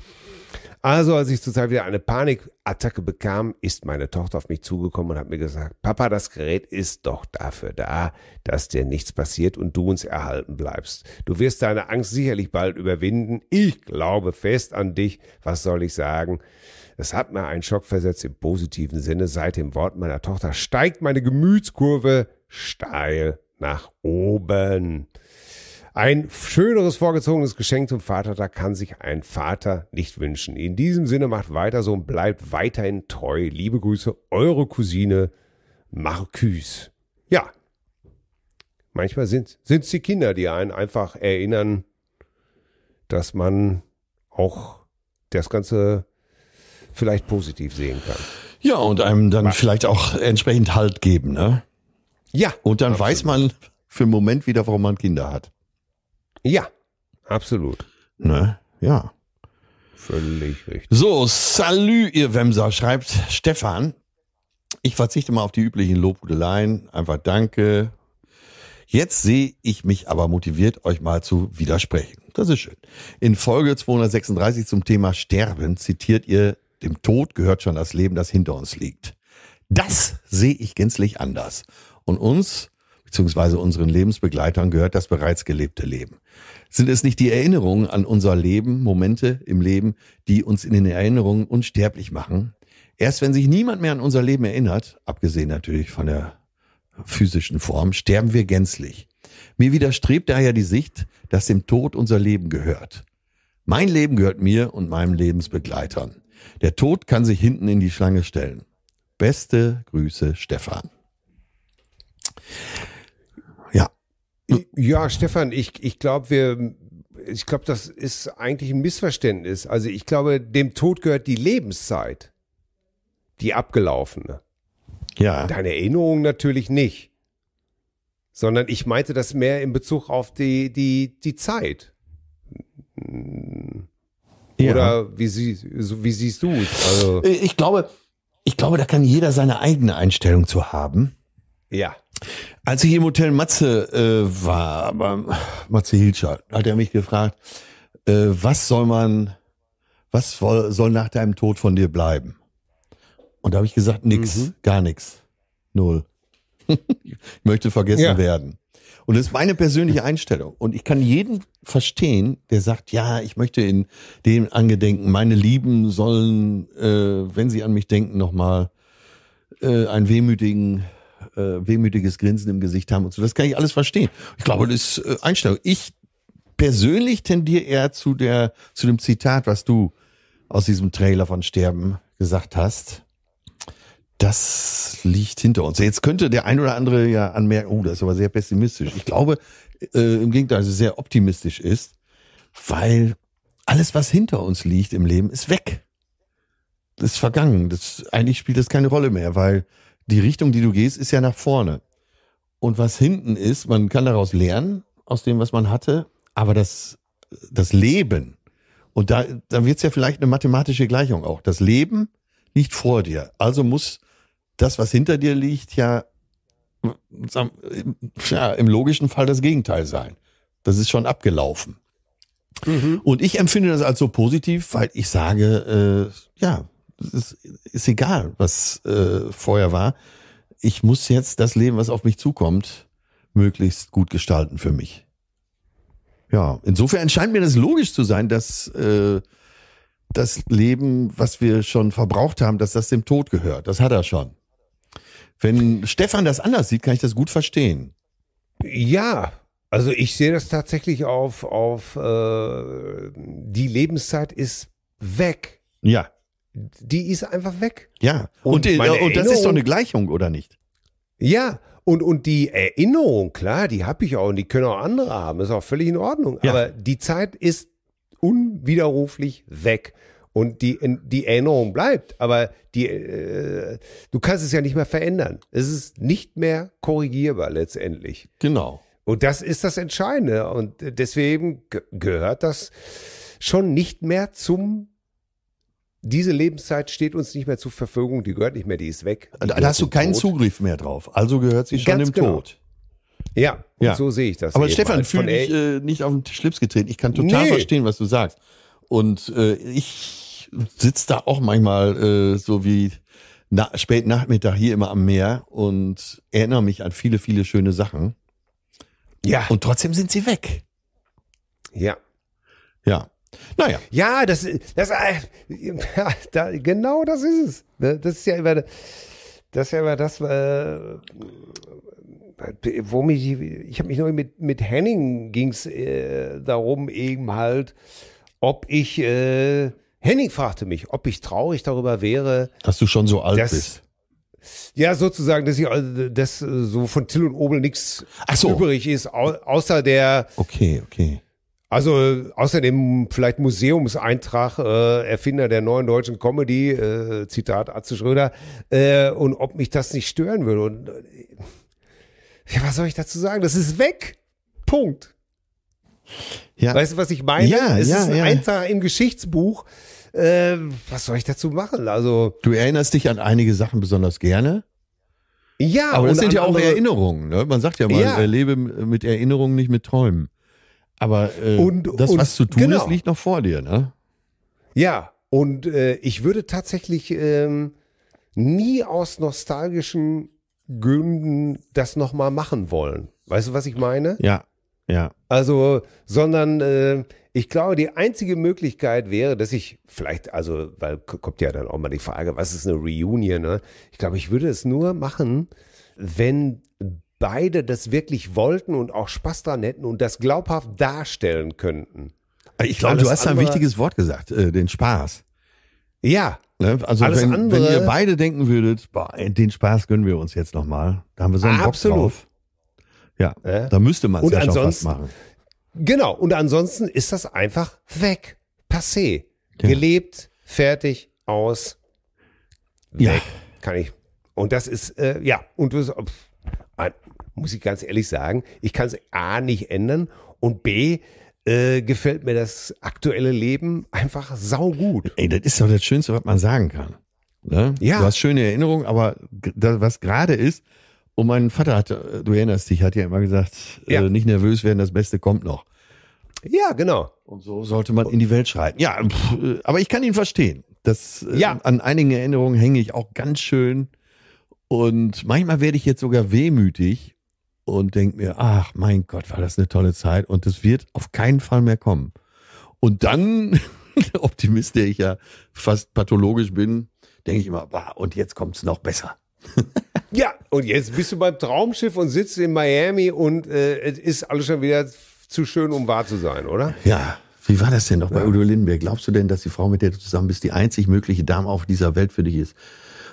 Also, als ich zurzeit wieder eine Panikattacke bekam, ist meine Tochter auf mich zugekommen und hat mir gesagt, Papa, das Gerät ist doch dafür da, dass dir nichts passiert und du uns erhalten bleibst. Du wirst deine Angst sicherlich bald überwinden. Ich glaube fest an dich. Was soll ich sagen? Es hat mir einen Schock versetzt im positiven Sinne. Seit dem Wort meiner Tochter steigt meine Gemütskurve steil nach oben. Ein schöneres vorgezogenes Geschenk zum Vatertag kann sich ein Vater nicht wünschen. In diesem Sinne macht weiter so und bleibt weiterhin treu. Liebe Grüße, eure Cousine Marcus. Ja, manchmal sind es die Kinder, die einen einfach erinnern, dass man auch das Ganze vielleicht positiv sehen kann. Ja, und einem dann Was? vielleicht auch entsprechend Halt geben, ne? Ja. Und dann absolut. weiß man für einen Moment wieder, warum man Kinder hat. Ja, absolut. Ne? Ja. Völlig richtig. So, salü, ihr Wemser, schreibt Stefan. Ich verzichte mal auf die üblichen Lobhudeleien. Einfach danke. Jetzt sehe ich mich aber motiviert, euch mal zu widersprechen. Das ist schön. In Folge 236 zum Thema Sterben zitiert ihr, dem Tod gehört schon das Leben, das hinter uns liegt. Das sehe ich gänzlich anders. Und uns, beziehungsweise unseren Lebensbegleitern, gehört das bereits gelebte Leben. Sind es nicht die Erinnerungen an unser Leben, Momente im Leben, die uns in den Erinnerungen unsterblich machen? Erst wenn sich niemand mehr an unser Leben erinnert, abgesehen natürlich von der physischen Form, sterben wir gänzlich. Mir widerstrebt daher die Sicht, dass dem Tod unser Leben gehört. Mein Leben gehört mir und meinem Lebensbegleitern. Der Tod kann sich hinten in die Schlange stellen. Beste Grüße, Stefan. Ja, Stefan, ich, ich glaube, wir, ich glaube, das ist eigentlich ein Missverständnis. Also ich glaube, dem Tod gehört die Lebenszeit, die abgelaufene. Ja. Deine Erinnerung natürlich nicht. Sondern ich meinte das mehr in Bezug auf die, die, die Zeit. Ja. Oder wie, sie, wie siehst du es? Also äh, ich glaube, ich glaube, da kann jeder seine eigene Einstellung zu haben. Ja. Als ich im Hotel Matze äh, war, aber Matze Hilscher, hat er mich gefragt, äh, was soll man, was soll, soll nach deinem Tod von dir bleiben? Und da habe ich gesagt, nix, mhm. gar nix, null. ich möchte vergessen ja. werden. Und das ist meine persönliche Einstellung. Und ich kann jeden verstehen, der sagt, ja, ich möchte in dem angedenken, meine Lieben sollen, äh, wenn sie an mich denken, nochmal äh, einen wehmütigen äh, wehmütiges Grinsen im Gesicht haben und so. Das kann ich alles verstehen. Ich glaube, das ist äh, Einstellung. Ich persönlich tendiere eher zu der, zu dem Zitat, was du aus diesem Trailer von Sterben gesagt hast. Das liegt hinter uns. Jetzt könnte der ein oder andere ja anmerken, oh, das ist aber sehr pessimistisch. Ich glaube, äh, im Gegenteil, dass es sehr optimistisch ist, weil alles, was hinter uns liegt im Leben, ist weg. Das ist vergangen. Das, eigentlich spielt das keine Rolle mehr, weil die Richtung, die du gehst, ist ja nach vorne. Und was hinten ist, man kann daraus lernen, aus dem, was man hatte, aber das, das Leben, und da, da wird es ja vielleicht eine mathematische Gleichung auch, das Leben liegt vor dir. Also muss das, was hinter dir liegt, ja, ja im logischen Fall das Gegenteil sein. Das ist schon abgelaufen. Mhm. Und ich empfinde das als so positiv, weil ich sage, äh, ja, ist, ist egal, was äh, vorher war. Ich muss jetzt das Leben, was auf mich zukommt, möglichst gut gestalten für mich. Ja, insofern scheint mir das logisch zu sein, dass äh, das Leben, was wir schon verbraucht haben, dass das dem Tod gehört. Das hat er schon. Wenn Stefan das anders sieht, kann ich das gut verstehen. Ja, also ich sehe das tatsächlich auf, auf äh, die Lebenszeit ist weg. Ja die ist einfach weg. Ja, und, und, die, und das ist doch eine Gleichung, oder nicht? Ja, und, und die Erinnerung, klar, die habe ich auch und die können auch andere haben, ist auch völlig in Ordnung. Ja. Aber die Zeit ist unwiderruflich weg und die, die Erinnerung bleibt, aber die, äh, du kannst es ja nicht mehr verändern. Es ist nicht mehr korrigierbar letztendlich. Genau. Und das ist das Entscheidende und deswegen gehört das schon nicht mehr zum diese Lebenszeit steht uns nicht mehr zur Verfügung, die gehört nicht mehr, die ist weg. Die da hast du keinen Tod. Zugriff mehr drauf. Also gehört sie schon Ganz dem genau. Tod. Ja, ja. so sehe ich das. Aber Stefan, als halt. fühle dich äh, nicht auf den Schlips getreten. Ich kann total nee. verstehen, was du sagst. Und äh, ich sitze da auch manchmal äh, so wie na, spät Nachmittag hier immer am Meer und erinnere mich an viele, viele schöne Sachen. Ja. Und trotzdem sind sie weg. Ja. Ja. Naja. Ja, das, das, äh, ja, da, genau das ist es. Ne, das ist ja immer, das ist ja immer das, äh, wo mich, ich habe mich noch mit, mit Henning ging's äh, darum eben halt, ob ich, äh, Henning fragte mich, ob ich traurig darüber wäre. Dass du schon so alt dass, bist. Ja, sozusagen, dass ich äh, dass so von Till und Obel nichts so. übrig ist, außer der. Okay, okay also außerdem vielleicht Museumseintrag, äh, Erfinder der neuen deutschen Comedy, äh, Zitat Atze Schröder, äh, und ob mich das nicht stören würde. Und äh, ja, was soll ich dazu sagen? Das ist weg. Punkt. Ja. Weißt du, was ich meine? Ja, es ja, ist ein ja. Eintrag im Geschichtsbuch. Äh, was soll ich dazu machen? Also du erinnerst dich an einige Sachen besonders gerne. Ja, aber das sind ja auch andere, Erinnerungen. Ne? Man sagt ja mal, ja. Äh, lebe mit Erinnerungen, nicht mit Träumen. Aber äh, und, das, und, was zu tun genau. ist, liegt noch vor dir, ne? Ja, und äh, ich würde tatsächlich ähm, nie aus nostalgischen Gründen das nochmal machen wollen. Weißt du, was ich meine? Ja, ja. Also, sondern äh, ich glaube, die einzige Möglichkeit wäre, dass ich vielleicht, also, weil kommt ja dann auch mal die Frage, was ist eine Reunion? Ne? Ich glaube, ich würde es nur machen, wenn beide das wirklich wollten und auch Spaß dran hätten und das glaubhaft darstellen könnten. Ich glaube, du hast da ein wichtiges Wort gesagt, äh, den Spaß. Ja. Ne? Also wenn, andere, wenn, ihr beide denken würdet, boah, den Spaß gönnen wir uns jetzt nochmal, da haben wir so einen absolut. Bock drauf. Ja, äh? da müsste man es ja schon was machen. Genau, und ansonsten ist das einfach weg, passé, ja. gelebt, fertig, aus, weg, ja. kann ich. Und das ist, äh, ja, und du, ein muss ich ganz ehrlich sagen, ich kann es A nicht ändern und B, äh, gefällt mir das aktuelle Leben einfach saugut. Ey, das ist doch das Schönste, was man sagen kann. Ne? Ja. Du hast schöne Erinnerungen, aber das, was gerade ist, und mein Vater hat, äh, du erinnerst dich, hat ja immer gesagt, äh, ja. Äh, nicht nervös werden, das Beste kommt noch. Ja, genau. Und so sollte man in die Welt schreiten. Ja, pff, äh, aber ich kann ihn verstehen. Das, ja. Äh, an einigen Erinnerungen hänge ich auch ganz schön. Und manchmal werde ich jetzt sogar wehmütig, und denke mir, ach mein Gott, war das eine tolle Zeit und es wird auf keinen Fall mehr kommen. Und dann, Optimist, der ich ja fast pathologisch bin, denke ich immer, bah, und jetzt kommt's noch besser. ja, und jetzt bist du beim Traumschiff und sitzt in Miami und äh, es ist alles schon wieder zu schön, um wahr zu sein, oder? Ja. Wie war das denn noch bei ja. Udo Lindenberg? Glaubst du denn, dass die Frau, mit der du zusammen bist, die einzig mögliche Dame auf dieser Welt für dich ist?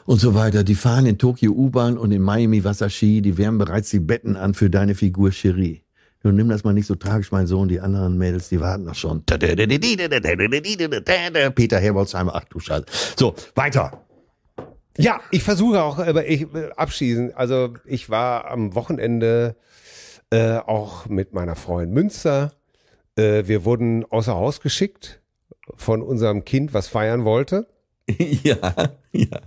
und so weiter. Die fahren in Tokio U-Bahn und in Miami Wasserski. Die wärmen bereits die Betten an für deine Figur Cherie. Nun nimm das mal nicht so tragisch, mein Sohn. Die anderen Mädels, die warten noch schon. Peter Herbolzheimer, ach du Scheiße. So, weiter. Ja, ich versuche auch, aber ich abschließend. Also ich war am Wochenende äh, auch mit meiner Freundin Münster. Äh, wir wurden außer Haus geschickt von unserem Kind, was feiern wollte. ja, ja.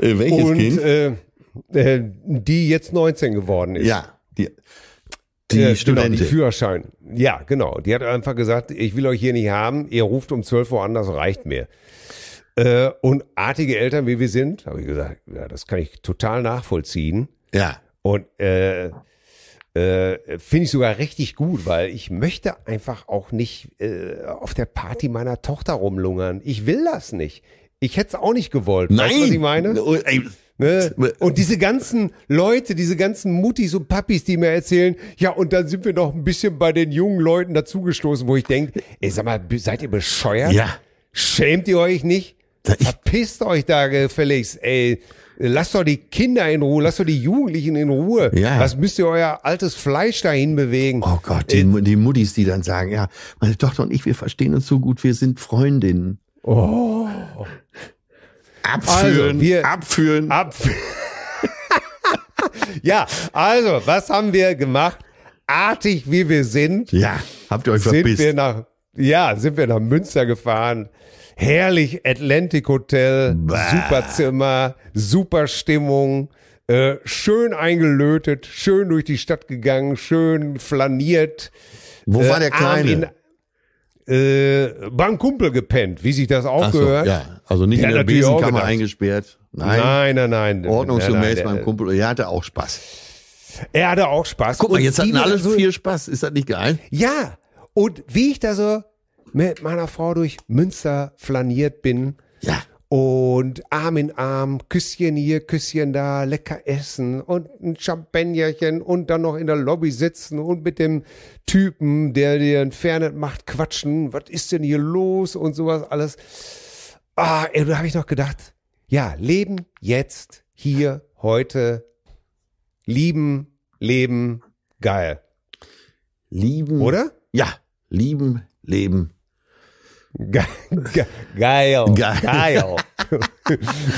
Äh, welches Und, Kind? Äh, äh, die jetzt 19 geworden ist. Ja, die, die äh, Studentin. Genau, die Führerschein. Ja, genau. Die hat einfach gesagt, ich will euch hier nicht haben, ihr ruft um 12 Uhr an, das reicht mir. Äh, und artige Eltern, wie wir sind, habe ich gesagt, ja, das kann ich total nachvollziehen. Ja. Und äh, äh, finde ich sogar richtig gut, weil ich möchte einfach auch nicht äh, auf der Party meiner Tochter rumlungern. Ich will das nicht. Ich hätte es auch nicht gewollt. Nein. Weißt du, was ich meine? Oh, Ne? Äh. Und diese ganzen Leute, diese ganzen Muttis und Papis, die mir erzählen, ja, und dann sind wir noch ein bisschen bei den jungen Leuten dazugestoßen, wo ich denke, ey, sag mal, seid ihr bescheuert? Ja. Schämt ihr euch nicht? Verpisst euch da gefälligst, ey. Lasst doch die Kinder in Ruhe, lasst doch die Jugendlichen in Ruhe. Ja. Was müsst ihr euer altes Fleisch dahin bewegen? Oh Gott, die, äh, die Muttis, die dann sagen, ja, meine Tochter und ich, wir verstehen uns so gut, wir sind Freundinnen. Oh. Abführen, also, wir, abführen. Abführen. ja, also, was haben wir gemacht? Artig wie wir sind. Ja, habt ihr euch sind verpisst. Wir nach, ja, sind wir nach Münster gefahren. Herrlich, Atlantic Hotel, bah. super Zimmer, super Stimmung. Äh, schön eingelötet, schön durch die Stadt gegangen, schön flaniert. Wo äh, war der Kleine? äh, beim Kumpel gepennt, wie sich das auch Ach so, Ja, also nicht der in der Besenkammer eingesperrt. Nein, nein, nein. nein ordnungsgemäß nein, nein, beim Kumpel. Er hatte auch Spaß. Er hatte auch Spaß. Guck mal, jetzt hatten alle so viel Spaß. Ist das nicht geil? Ja. Und wie ich da so mit meiner Frau durch Münster flaniert bin. Ja. Und Arm in Arm, Küsschen hier, Küsschen da, lecker essen und ein Champagnerchen und dann noch in der Lobby sitzen und mit dem Typen, der dir ein Fernet macht, quatschen. Was ist denn hier los und sowas alles. Ah, ey, da habe ich noch gedacht, ja, leben jetzt, hier, heute, lieben, leben, geil. Lieben. Oder? Ja, lieben, leben, Ge ge geil. Geil. geil.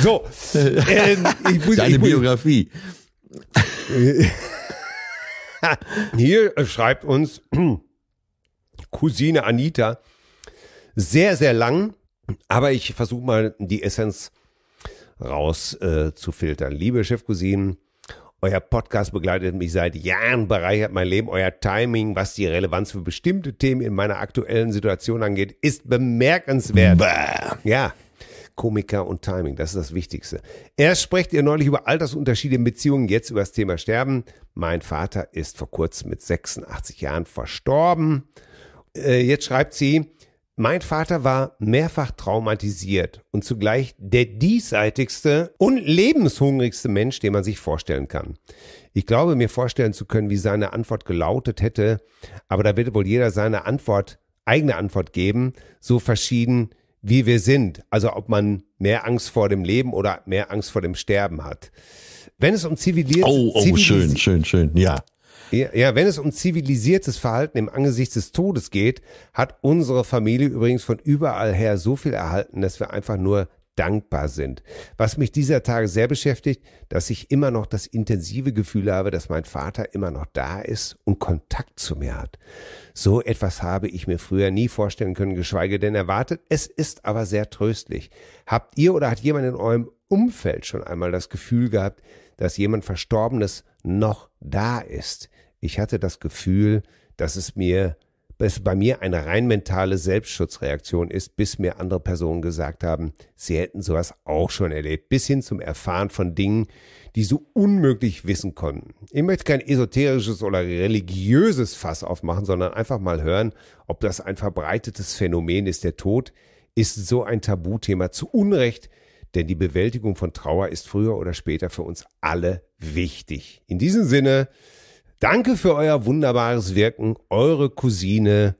so. Ähm, ich muss, Deine ich muss, Biografie. Hier schreibt uns Cousine Anita. Sehr, sehr lang, aber ich versuche mal die Essenz rauszufiltern. Äh, zu filtern. Liebe Chefcousinen, euer Podcast begleitet mich seit Jahren, bereichert mein Leben. Euer Timing, was die Relevanz für bestimmte Themen in meiner aktuellen Situation angeht, ist bemerkenswert. Bäh. Ja. Komiker und Timing, das ist das Wichtigste. Erst sprecht ihr neulich über Altersunterschiede in Beziehungen, jetzt über das Thema Sterben. Mein Vater ist vor kurzem mit 86 Jahren verstorben. Äh, jetzt schreibt sie, mein Vater war mehrfach traumatisiert und zugleich der diesseitigste und lebenshungrigste Mensch, den man sich vorstellen kann. Ich glaube, mir vorstellen zu können, wie seine Antwort gelautet hätte, aber da wird wohl jeder seine Antwort, eigene Antwort geben, so verschieden wie wir sind. Also ob man mehr Angst vor dem Leben oder mehr Angst vor dem Sterben hat. Wenn es um zivilisiert. Oh, oh, schön, schön, schön, ja. Ja, ja, wenn es um zivilisiertes Verhalten im Angesicht des Todes geht, hat unsere Familie übrigens von überall her so viel erhalten, dass wir einfach nur dankbar sind. Was mich dieser Tage sehr beschäftigt, dass ich immer noch das intensive Gefühl habe, dass mein Vater immer noch da ist und Kontakt zu mir hat. So etwas habe ich mir früher nie vorstellen können, geschweige denn erwartet. Es ist aber sehr tröstlich. Habt ihr oder hat jemand in eurem Umfeld schon einmal das Gefühl gehabt, dass jemand Verstorbenes noch da ist? Ich hatte das Gefühl, dass es mir es bei mir eine rein mentale Selbstschutzreaktion ist, bis mir andere Personen gesagt haben, sie hätten sowas auch schon erlebt, bis hin zum Erfahren von Dingen, die so unmöglich wissen konnten. Ich möchte kein esoterisches oder religiöses Fass aufmachen, sondern einfach mal hören, ob das ein verbreitetes Phänomen ist. Der Tod ist so ein Tabuthema zu Unrecht, denn die Bewältigung von Trauer ist früher oder später für uns alle wichtig. In diesem Sinne, Danke für euer wunderbares Wirken, eure Cousine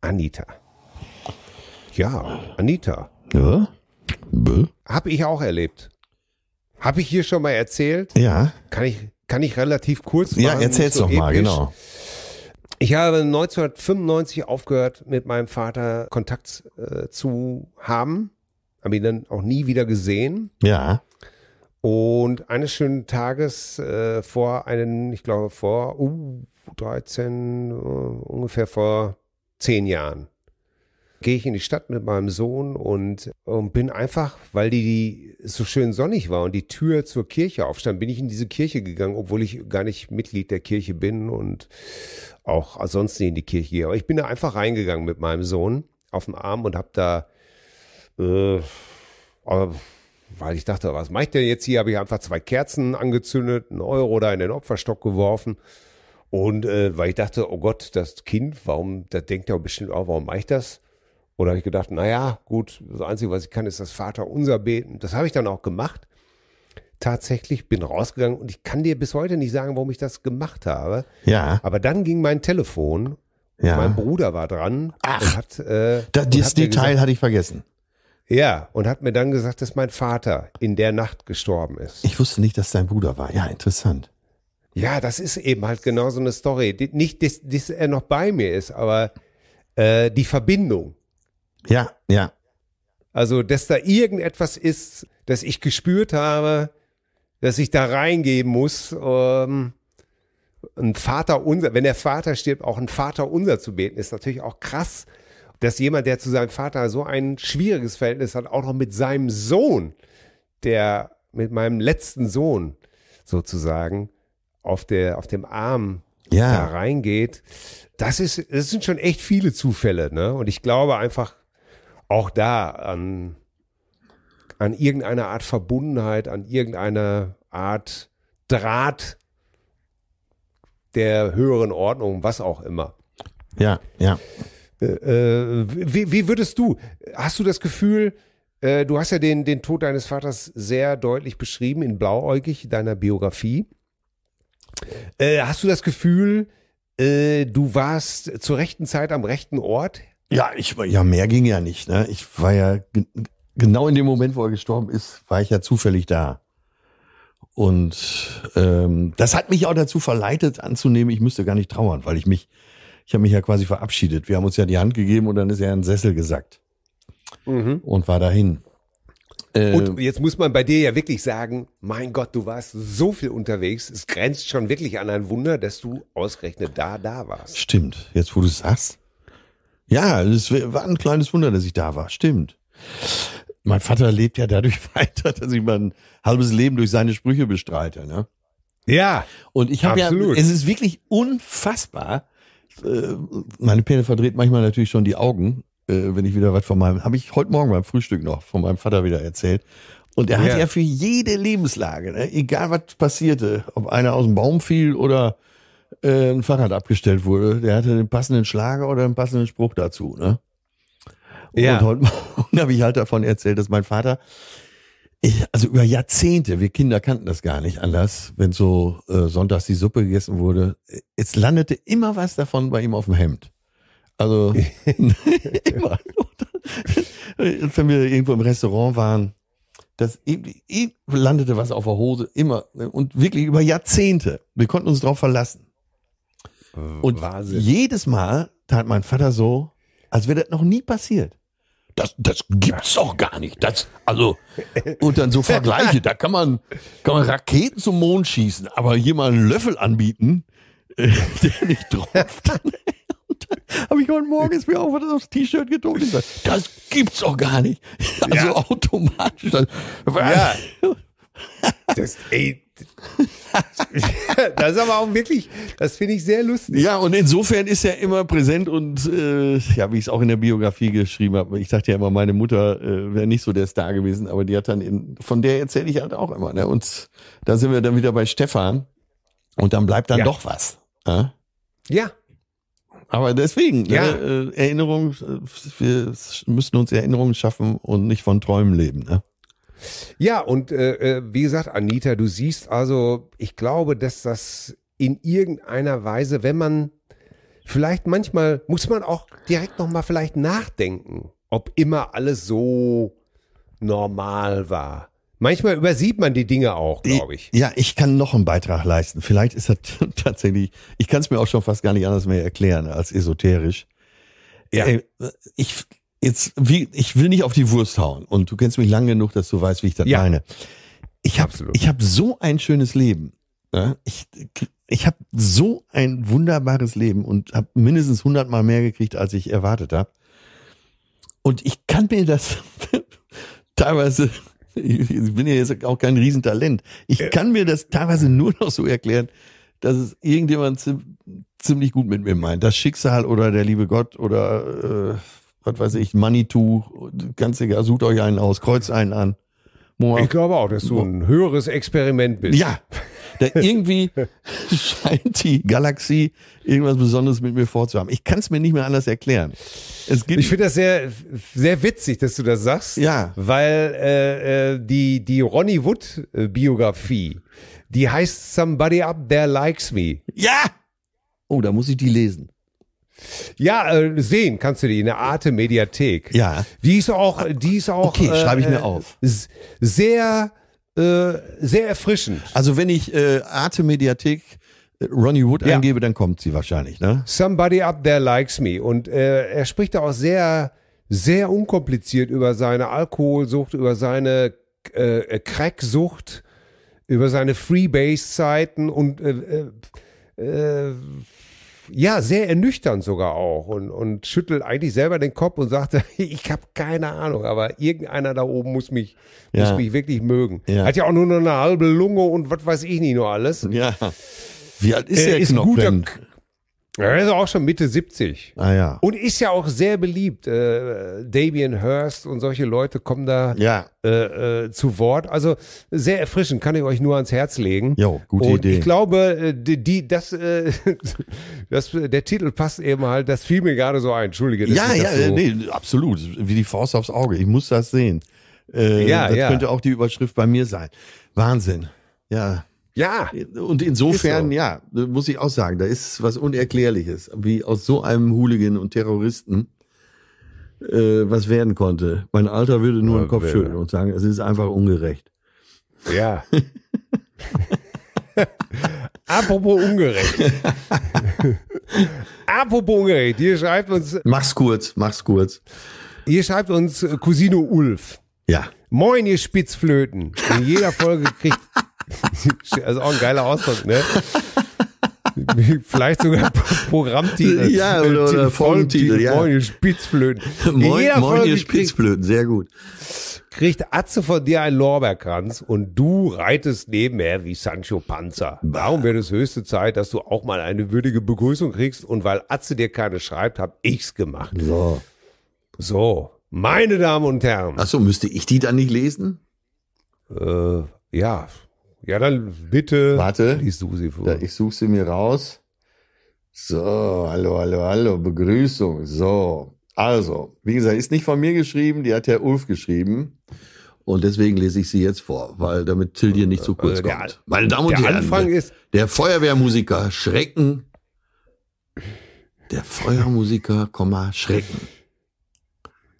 Anita. Ja, Anita. Ja. Habe ich auch erlebt. Habe ich hier schon mal erzählt? Ja. Kann ich, kann ich relativ kurz machen? Ja, erzähl's doch episch. mal, genau. Ich habe 1995 aufgehört, mit meinem Vater Kontakt äh, zu haben. Habe ihn dann auch nie wieder gesehen. Ja. Und eines schönen Tages äh, vor einem, ich glaube vor uh, 13, uh, äh, ungefähr vor zehn Jahren, gehe ich in die Stadt mit meinem Sohn und, und bin einfach, weil die, die, so schön sonnig war und die Tür zur Kirche aufstand, bin ich in diese Kirche gegangen, obwohl ich gar nicht Mitglied der Kirche bin und auch sonst nicht in die Kirche gehe. Aber ich bin da einfach reingegangen mit meinem Sohn auf dem Arm und habe da äh, aber, weil ich dachte, was mache ich denn jetzt hier? Habe ich einfach zwei Kerzen angezündet, einen Euro da in den Opferstock geworfen. Und äh, weil ich dachte, oh Gott, das Kind, warum, da denkt er bestimmt auch, warum mache ich das? Oder habe ich gedacht, naja, gut, das Einzige, was ich kann, ist das Vater unser beten. Das habe ich dann auch gemacht. Tatsächlich bin rausgegangen und ich kann dir bis heute nicht sagen, warum ich das gemacht habe. Ja. Aber dann ging mein Telefon ja. Mein Bruder war dran. Ach, hat, äh, das, das Detail gesagt, hatte ich vergessen. Ja, und hat mir dann gesagt, dass mein Vater in der Nacht gestorben ist. Ich wusste nicht, dass sein Bruder war. Ja, interessant. Ja, das ist eben halt genau so eine Story. nicht, dass, dass, er noch bei mir ist, aber äh, die Verbindung. Ja, ja. Also, dass da irgendetwas ist, das ich gespürt habe, dass ich da reingeben muss. Ähm, ein Vater unser, wenn der Vater stirbt, auch ein Vater unser zu beten, ist natürlich auch krass dass jemand, der zu seinem Vater so ein schwieriges Verhältnis hat, auch noch mit seinem Sohn, der mit meinem letzten Sohn sozusagen auf, der, auf dem Arm ja. da reingeht. Das ist, das sind schon echt viele Zufälle, ne? Und ich glaube einfach auch da an, an irgendeine Art Verbundenheit, an irgendeine Art Draht der höheren Ordnung, was auch immer. Ja, ja. Äh, äh, wie, wie, würdest du, hast du das Gefühl, äh, du hast ja den, den Tod deines Vaters sehr deutlich beschrieben in Blauäugig, deiner Biografie. Äh, hast du das Gefühl, äh, du warst zur rechten Zeit am rechten Ort? Ja, ich ja mehr ging ja nicht. Ne? Ich war ja genau in dem Moment, wo er gestorben ist, war ich ja zufällig da. Und ähm, das hat mich auch dazu verleitet, anzunehmen, ich müsste gar nicht trauern, weil ich mich ich habe mich ja quasi verabschiedet. Wir haben uns ja die Hand gegeben und dann ist er in den Sessel gesackt mhm. und war dahin. Äh, und jetzt muss man bei dir ja wirklich sagen, mein Gott, du warst so viel unterwegs. Es grenzt schon wirklich an ein Wunder, dass du ausgerechnet da, da warst. Stimmt. Jetzt, wo du es sagst. Ja, es war ein kleines Wunder, dass ich da war. Stimmt. Mein Vater lebt ja dadurch weiter, dass ich mein halbes Leben durch seine Sprüche bestreite. Ne? Ja. Und ich habe ja, es ist wirklich unfassbar, äh, meine Pferde verdreht manchmal natürlich schon die Augen, äh, wenn ich wieder was von meinem, habe ich heute Morgen beim Frühstück noch von meinem Vater wieder erzählt. Und er ja. hat ja für jede Lebenslage, ne, egal was passierte, ob einer aus dem Baum fiel oder äh, ein Fahrrad abgestellt wurde, der hatte den passenden Schlager oder den passenden Spruch dazu. Ne? Und heute Morgen habe ich halt davon erzählt, dass mein Vater ich, also über Jahrzehnte, wir Kinder kannten das gar nicht anders, wenn so äh, sonntags die Suppe gegessen wurde. Jetzt landete immer was davon bei ihm auf dem Hemd. Also immer. wenn wir irgendwo im Restaurant waren, das landete was auf der Hose, immer. Und wirklich über Jahrzehnte. Wir konnten uns drauf verlassen. Und Wahnsinn. jedes Mal tat mein Vater so, als wäre das noch nie passiert das, das gibt's doch gar nicht. Das, also, und dann so Vergleiche, da kann man, kann man Raketen zum Mond schießen, aber jemanden Löffel anbieten, äh, der nicht tropft. Habe ich heute Morgen ist mir auch wieder aufs T-Shirt gedruckt. Das gibt's doch gar nicht. Also ja. automatisch. Dann, ja. Das, ey, das ist aber auch wirklich, das finde ich sehr lustig. Ja, und insofern ist er immer präsent und äh, ja, wie ich es auch in der Biografie geschrieben habe, ich dachte ja immer, meine Mutter äh, wäre nicht so der Star gewesen, aber die hat dann in, von der erzähle ich halt auch immer. Ne? Und da sind wir dann wieder bei Stefan und dann bleibt dann ja. doch was. Äh? Ja. Aber deswegen, ne, ja. Ne, Erinnerung, äh, wir müssen uns Erinnerungen schaffen und nicht von Träumen leben. Ne? Ja, und äh, äh, wie gesagt, Anita, du siehst also, ich glaube, dass das in irgendeiner Weise, wenn man vielleicht manchmal, muss man auch direkt nochmal vielleicht nachdenken, ob immer alles so normal war. Manchmal übersieht man die Dinge auch, glaube ich. Ja, ich kann noch einen Beitrag leisten. Vielleicht ist das tatsächlich, ich kann es mir auch schon fast gar nicht anders mehr erklären als esoterisch. Ja. Äh, ich, jetzt, wie, ich will nicht auf die Wurst hauen und du kennst mich lang genug, dass du weißt, wie ich das ja. meine. Ich habe ich hab so ein schönes Leben. Ja? Ne? Ich, ich habe so ein wunderbares Leben und habe mindestens hundertmal mehr gekriegt, als ich erwartet habe. Und ich kann mir das teilweise, ich bin ja jetzt auch kein Riesentalent, ich äh. kann mir das teilweise nur noch so erklären, dass es irgendjemand ziemlich gut mit mir meint. Das Schicksal oder der liebe Gott oder äh, was weiß ich, Manitou, ganz egal, sucht euch einen aus, kreuzt einen an. Moa. Ich glaube auch, dass du ein höheres Experiment bist. Ja, da irgendwie scheint die Galaxie irgendwas Besonderes mit mir vorzuhaben. Ich kann es mir nicht mehr anders erklären. Es gibt ich finde das sehr, sehr witzig, dass du das sagst. Ja. Weil äh, äh die, die Ronnie Wood-Biografie, äh, die heißt Somebody Up There Likes Me. Ja! Oh, da muss ich die lesen. Ja, äh, sehen kannst du die in der Arte Mediathek. Ja. Die ist auch, die ist auch. Okay, äh, schreibe ich mir äh, auf. Sehr, äh, sehr erfrischend. Also wenn ich äh, Arte Mediathek äh, Ronnie Wood ja. eingebe, dann kommt sie wahrscheinlich, ne? Somebody up there likes me. Und äh, er spricht da auch sehr, sehr unkompliziert über seine Alkoholsucht, über seine äh, Cracksucht, über seine Freebase-Zeiten und äh, äh ja, sehr ernüchternd sogar auch und, und schüttelt eigentlich selber den Kopf und sagt, ich habe keine Ahnung, aber irgendeiner da oben muss mich, ja. muss mich wirklich mögen. Ja. Hat ja auch nur noch eine halbe Lunge und was weiß ich nicht nur alles. Ja. Wie alt ist äh, der ist Ein guter, er ist auch schon Mitte 70. Ah ja. Und ist ja auch sehr beliebt. Äh, Damien Hirst und solche Leute kommen da ja. äh, äh, zu Wort. Also sehr erfrischend, kann ich euch nur ans Herz legen. Jo, gute und Idee. Ich glaube, äh, die, die das, äh, das, der Titel passt eben halt, das fiel mir gerade so ein. Entschuldige. ja, ja, so. nee, absolut. Wie die Faust aufs Auge. Ich muss das sehen. Äh, ja, das ja. könnte auch die Überschrift bei mir sein. Wahnsinn. Ja. Ja. Und insofern, so. ja, muss ich auch sagen, da ist was Unerklärliches, wie aus so einem Hooligan und Terroristen äh, was werden konnte. Mein Alter würde nur ja, den Kopf schütteln und sagen, es ist einfach ungerecht. Ja. Apropos ungerecht. Apropos ungerecht. Ihr schreibt uns. Mach's kurz, mach's kurz. Ihr schreibt uns äh, Cousino Ulf. Ja. Moin, ihr Spitzflöten. In jeder Folge kriegt also auch ein geiler Ausdruck, ne? Vielleicht sogar Programmtitel. Ja, oder, oder Folgentitel, ja. Moin, ihr Spitzflöten. Moin, Jeder moin ihr Spitzflöten, sehr gut. Kriegt Atze von dir einen Lorbeerkranz und du reitest nebenher wie Sancho Panzer. Warum wäre es höchste Zeit, dass du auch mal eine würdige Begrüßung kriegst und weil Atze dir keine schreibt, hab ich's gemacht. So. So. Meine Damen und Herren. Achso, müsste ich die dann nicht lesen? Äh, ja, ja, dann bitte. Warte. Ich du sie vor. Ja, ich suche sie mir raus. So, hallo, hallo, hallo, Begrüßung. So, also, wie gesagt, ist nicht von mir geschrieben, die hat Herr Ulf geschrieben. Und deswegen lese ich sie jetzt vor, weil damit Till dir nicht zu kurz also der, Meine Damen und Herren, Anfang ist der Feuerwehrmusiker Schrecken. Der Feuermusiker, Komma, Schrecken.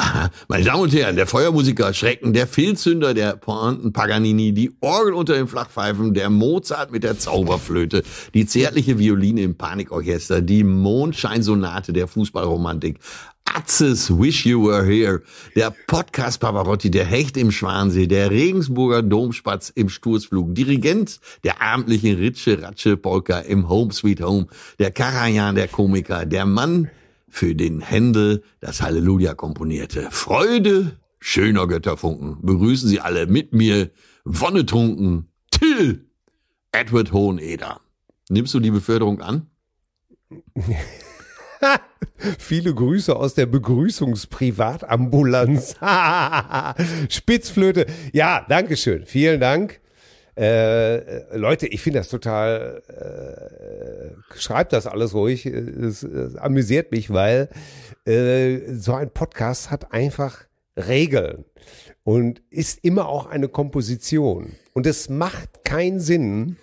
Meine Damen und Herren, der Feuermusiker Schrecken, der Filzünder der Pointen Paganini, die Orgel unter den Flachpfeifen, der Mozart mit der Zauberflöte, die zärtliche Violine im Panikorchester, die Mondscheinsonate der Fußballromantik, Atzes Wish You Were Here, der Podcast Pavarotti, der Hecht im Schwansee, der Regensburger Domspatz im Sturzflug, Dirigent der abendlichen Ritsche Ratsche Polka im Home Sweet Home, der Karajan, der Komiker, der Mann, für den Händel das Halleluja komponierte. Freude, schöner Götterfunken, begrüßen Sie alle mit mir, Wonnetunken, Till, Edward Hoheneder. Nimmst du die Beförderung an? Viele Grüße aus der Begrüßungsprivatambulanz. Spitzflöte. Ja, Dankeschön. Vielen Dank. Äh, äh, Leute, ich finde das total, äh, schreibt das alles ruhig, es, es amüsiert mich, weil äh, so ein Podcast hat einfach Regeln und ist immer auch eine Komposition. Und es macht keinen Sinn,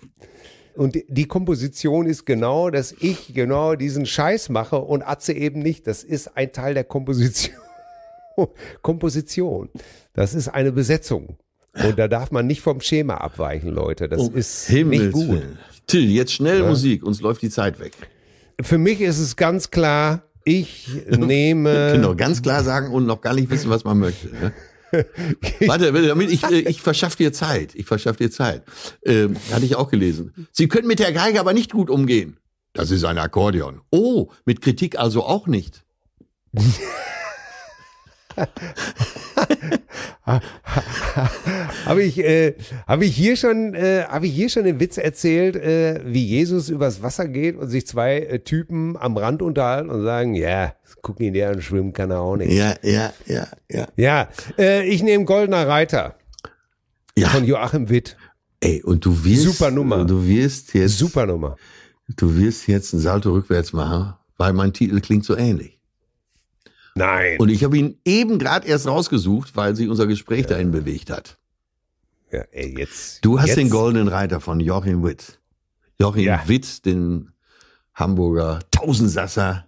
und die Komposition ist genau, dass ich genau diesen Scheiß mache und Atze eben nicht. Das ist ein Teil der Komposition. Komposition. Das ist eine Besetzung. Und da darf man nicht vom Schema abweichen, Leute. Das oh, ist Himmels nicht gut. Willen. Till, jetzt schnell ja. Musik, uns läuft die Zeit weg. Für mich ist es ganz klar, ich nehme. genau, ganz klar sagen und noch gar nicht wissen, was man möchte. Ne? Warte, damit ich, äh, ich verschaffe dir Zeit. Ich verschaffe dir Zeit. Ähm, hatte ich auch gelesen. Sie können mit der Geige aber nicht gut umgehen. Das ist ein Akkordeon. Oh, mit Kritik also auch nicht. habe ich, äh, hab ich hier schon, äh, hab ich hier schon den Witz erzählt, äh, wie Jesus übers Wasser geht und sich zwei äh, Typen am Rand unterhalten und sagen, ja, yeah, gucken ihn der an, schwimmen kann er auch nicht. Ja, ja, ja, ja. Ja, äh, ich nehme Goldener Reiter. Ja. Von Joachim Witt. Ey, und du wirst. Super Nummer. Du wirst jetzt. Super Nummer. Du wirst jetzt einen Salto rückwärts machen, weil mein Titel klingt so ähnlich. Nein. Und ich habe ihn eben gerade erst rausgesucht, weil sich unser Gespräch ja. dahin bewegt hat. Ja, ey, jetzt. Du hast jetzt. den Goldenen Reiter von Joachim Witt. Joachim ja. Witt, den Hamburger Tausendsasser,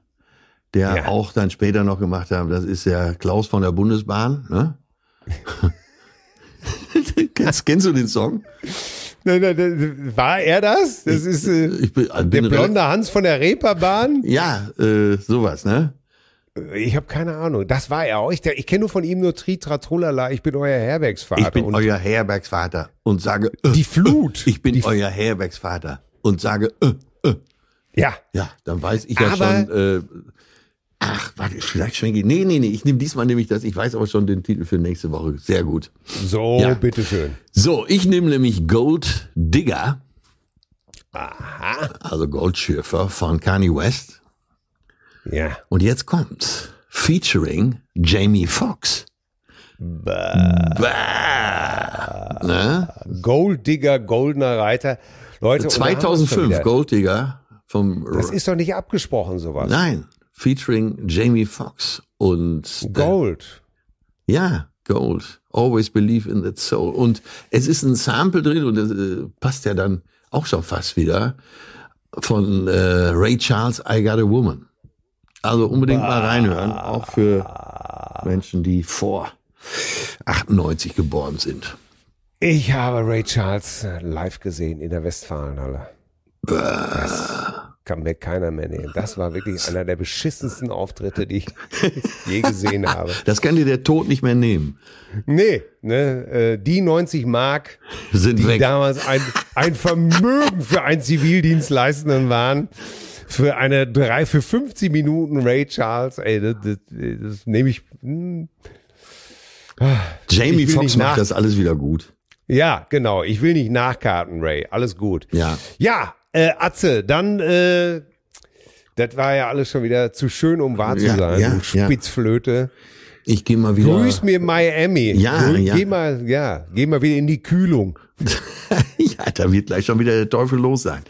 der ja. auch dann später noch gemacht haben. Das ist ja Klaus von der Bundesbahn. Ne? kennst, kennst du den Song? Nein, nein, war er das? Das ist äh, bin, der blonde Hans von der Reeperbahn? Ja, äh, sowas, ne? Ich habe keine Ahnung. Das war er auch. Ich, ich kenne nur von ihm nur Tritratrolala. Ich bin euer Herbergsvater. Ich bin euer Herbergsvater und sage äh, die äh, Flut. Ich bin euer Herbergsvater und sage äh, äh. ja, ja. Dann weiß ich ja aber, schon. Äh, ach, warte, vielleicht schwenke ich. Nee, nee, nee. Ich nehme diesmal nämlich das. Ich weiß aber schon den Titel für nächste Woche. Sehr gut. So, ja. bitteschön. So, ich nehme nämlich Gold Digger. Aha. Also Goldschürfer von Kanye West. Ja. Und jetzt kommt's. Featuring Jamie Foxx. Bah. Bah. Ne? Gold Digger, goldener Reiter. Leute, 2005, Gold Digger vom. Das ist doch nicht abgesprochen, sowas. Nein, featuring Jamie Foxx und. Gold. Der, ja, Gold. Always believe in that soul. Und es ist ein Sample drin und das äh, passt ja dann auch schon fast wieder von äh, Ray Charles, I Got a Woman. Also unbedingt bah. mal reinhören, auch für Menschen, die vor 98 geboren sind. Ich habe Ray Charles äh, live gesehen in der Westfalenhalle. Das kann mir keiner mehr nehmen. Das war wirklich einer der beschissensten Auftritte, die ich je gesehen habe. Das kann dir der Tod nicht mehr nehmen. Nee, ne, äh, die 90 Mark, Sind die weg. damals ein, ein Vermögen für einen Zivildienstleistenden waren für eine drei, für 50 Minuten Ray Charles, ey, das, das, das nehme ich. Hm. Jamie Foxx macht das alles wieder gut. Ja, genau. Ich will nicht nachkarten, Ray. Alles gut. Ja. Ja, äh, Atze, dann, äh, das war ja alles schon wieder zu schön, um wahr zu ja, sein. Ja, Spitzflöte. Ich gehe mal wieder. Grüß mir Miami. Ja, Grüß, ja. Geh mal, ja, geh mal wieder in die Kühlung. ja, da wird gleich schon wieder der Teufel los sein.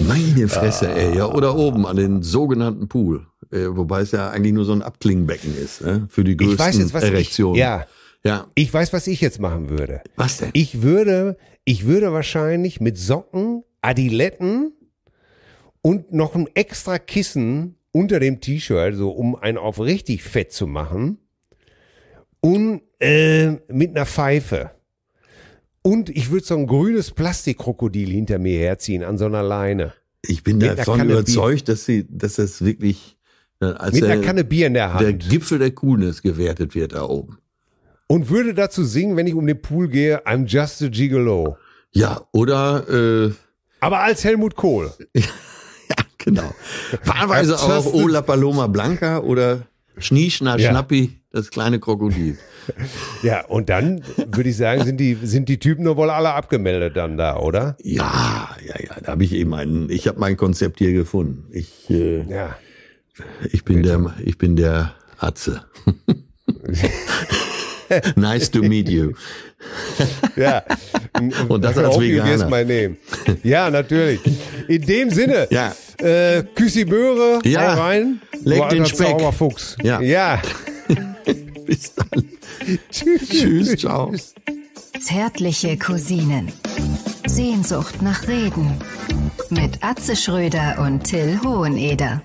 Meine Fresse, ah. ey, ja, oder ah. oben an den sogenannten Pool, äh, wobei es ja eigentlich nur so ein Abklingbecken ist ne? für die größten ich weiß jetzt, was Erektionen. Ich, ja, ja. Ich weiß, was ich jetzt machen würde. Was denn? Ich würde, ich würde wahrscheinlich mit Socken, Adiletten und noch ein extra Kissen unter dem T-Shirt, so um einen auf richtig fett zu machen, und äh, mit einer Pfeife und ich würde so ein grünes Plastikkrokodil hinter mir herziehen an so einer Leine. Ich bin mit davon überzeugt, dass sie, dass das wirklich ne, als mit der, einer Kanne Bier in der Hand. Der Gipfel der Coolness gewertet wird da oben. Und würde dazu singen, wenn ich um den Pool gehe, I'm just a gigolo. Ja, oder äh, aber als Helmut Kohl. ja, genau. Wahlweise auch Ola Paloma Blanca oder Schnie, Schna, ja. Schnappi, das kleine Krokodil. ja, und dann würde ich sagen, sind die, sind die Typen nur wohl alle abgemeldet dann da, oder? Ja, ja, ja. Da habe ich eben einen, ich habe mein Konzept hier gefunden. Ich, äh, ja. ich bin der, ich bin der Atze. nice to meet you. ja. Und das als Veganer. My name. Ja, natürlich. In dem Sinne. Ja. Äh, Küssi Möhre, ja. rein. Leck den Speck. Zauberfuchs. Ja. ja. Bis dann. Tschüss. Tschüss, ciao. Zärtliche Cousinen. Sehnsucht nach Reden. Mit Atze Schröder und Till Hoheneder.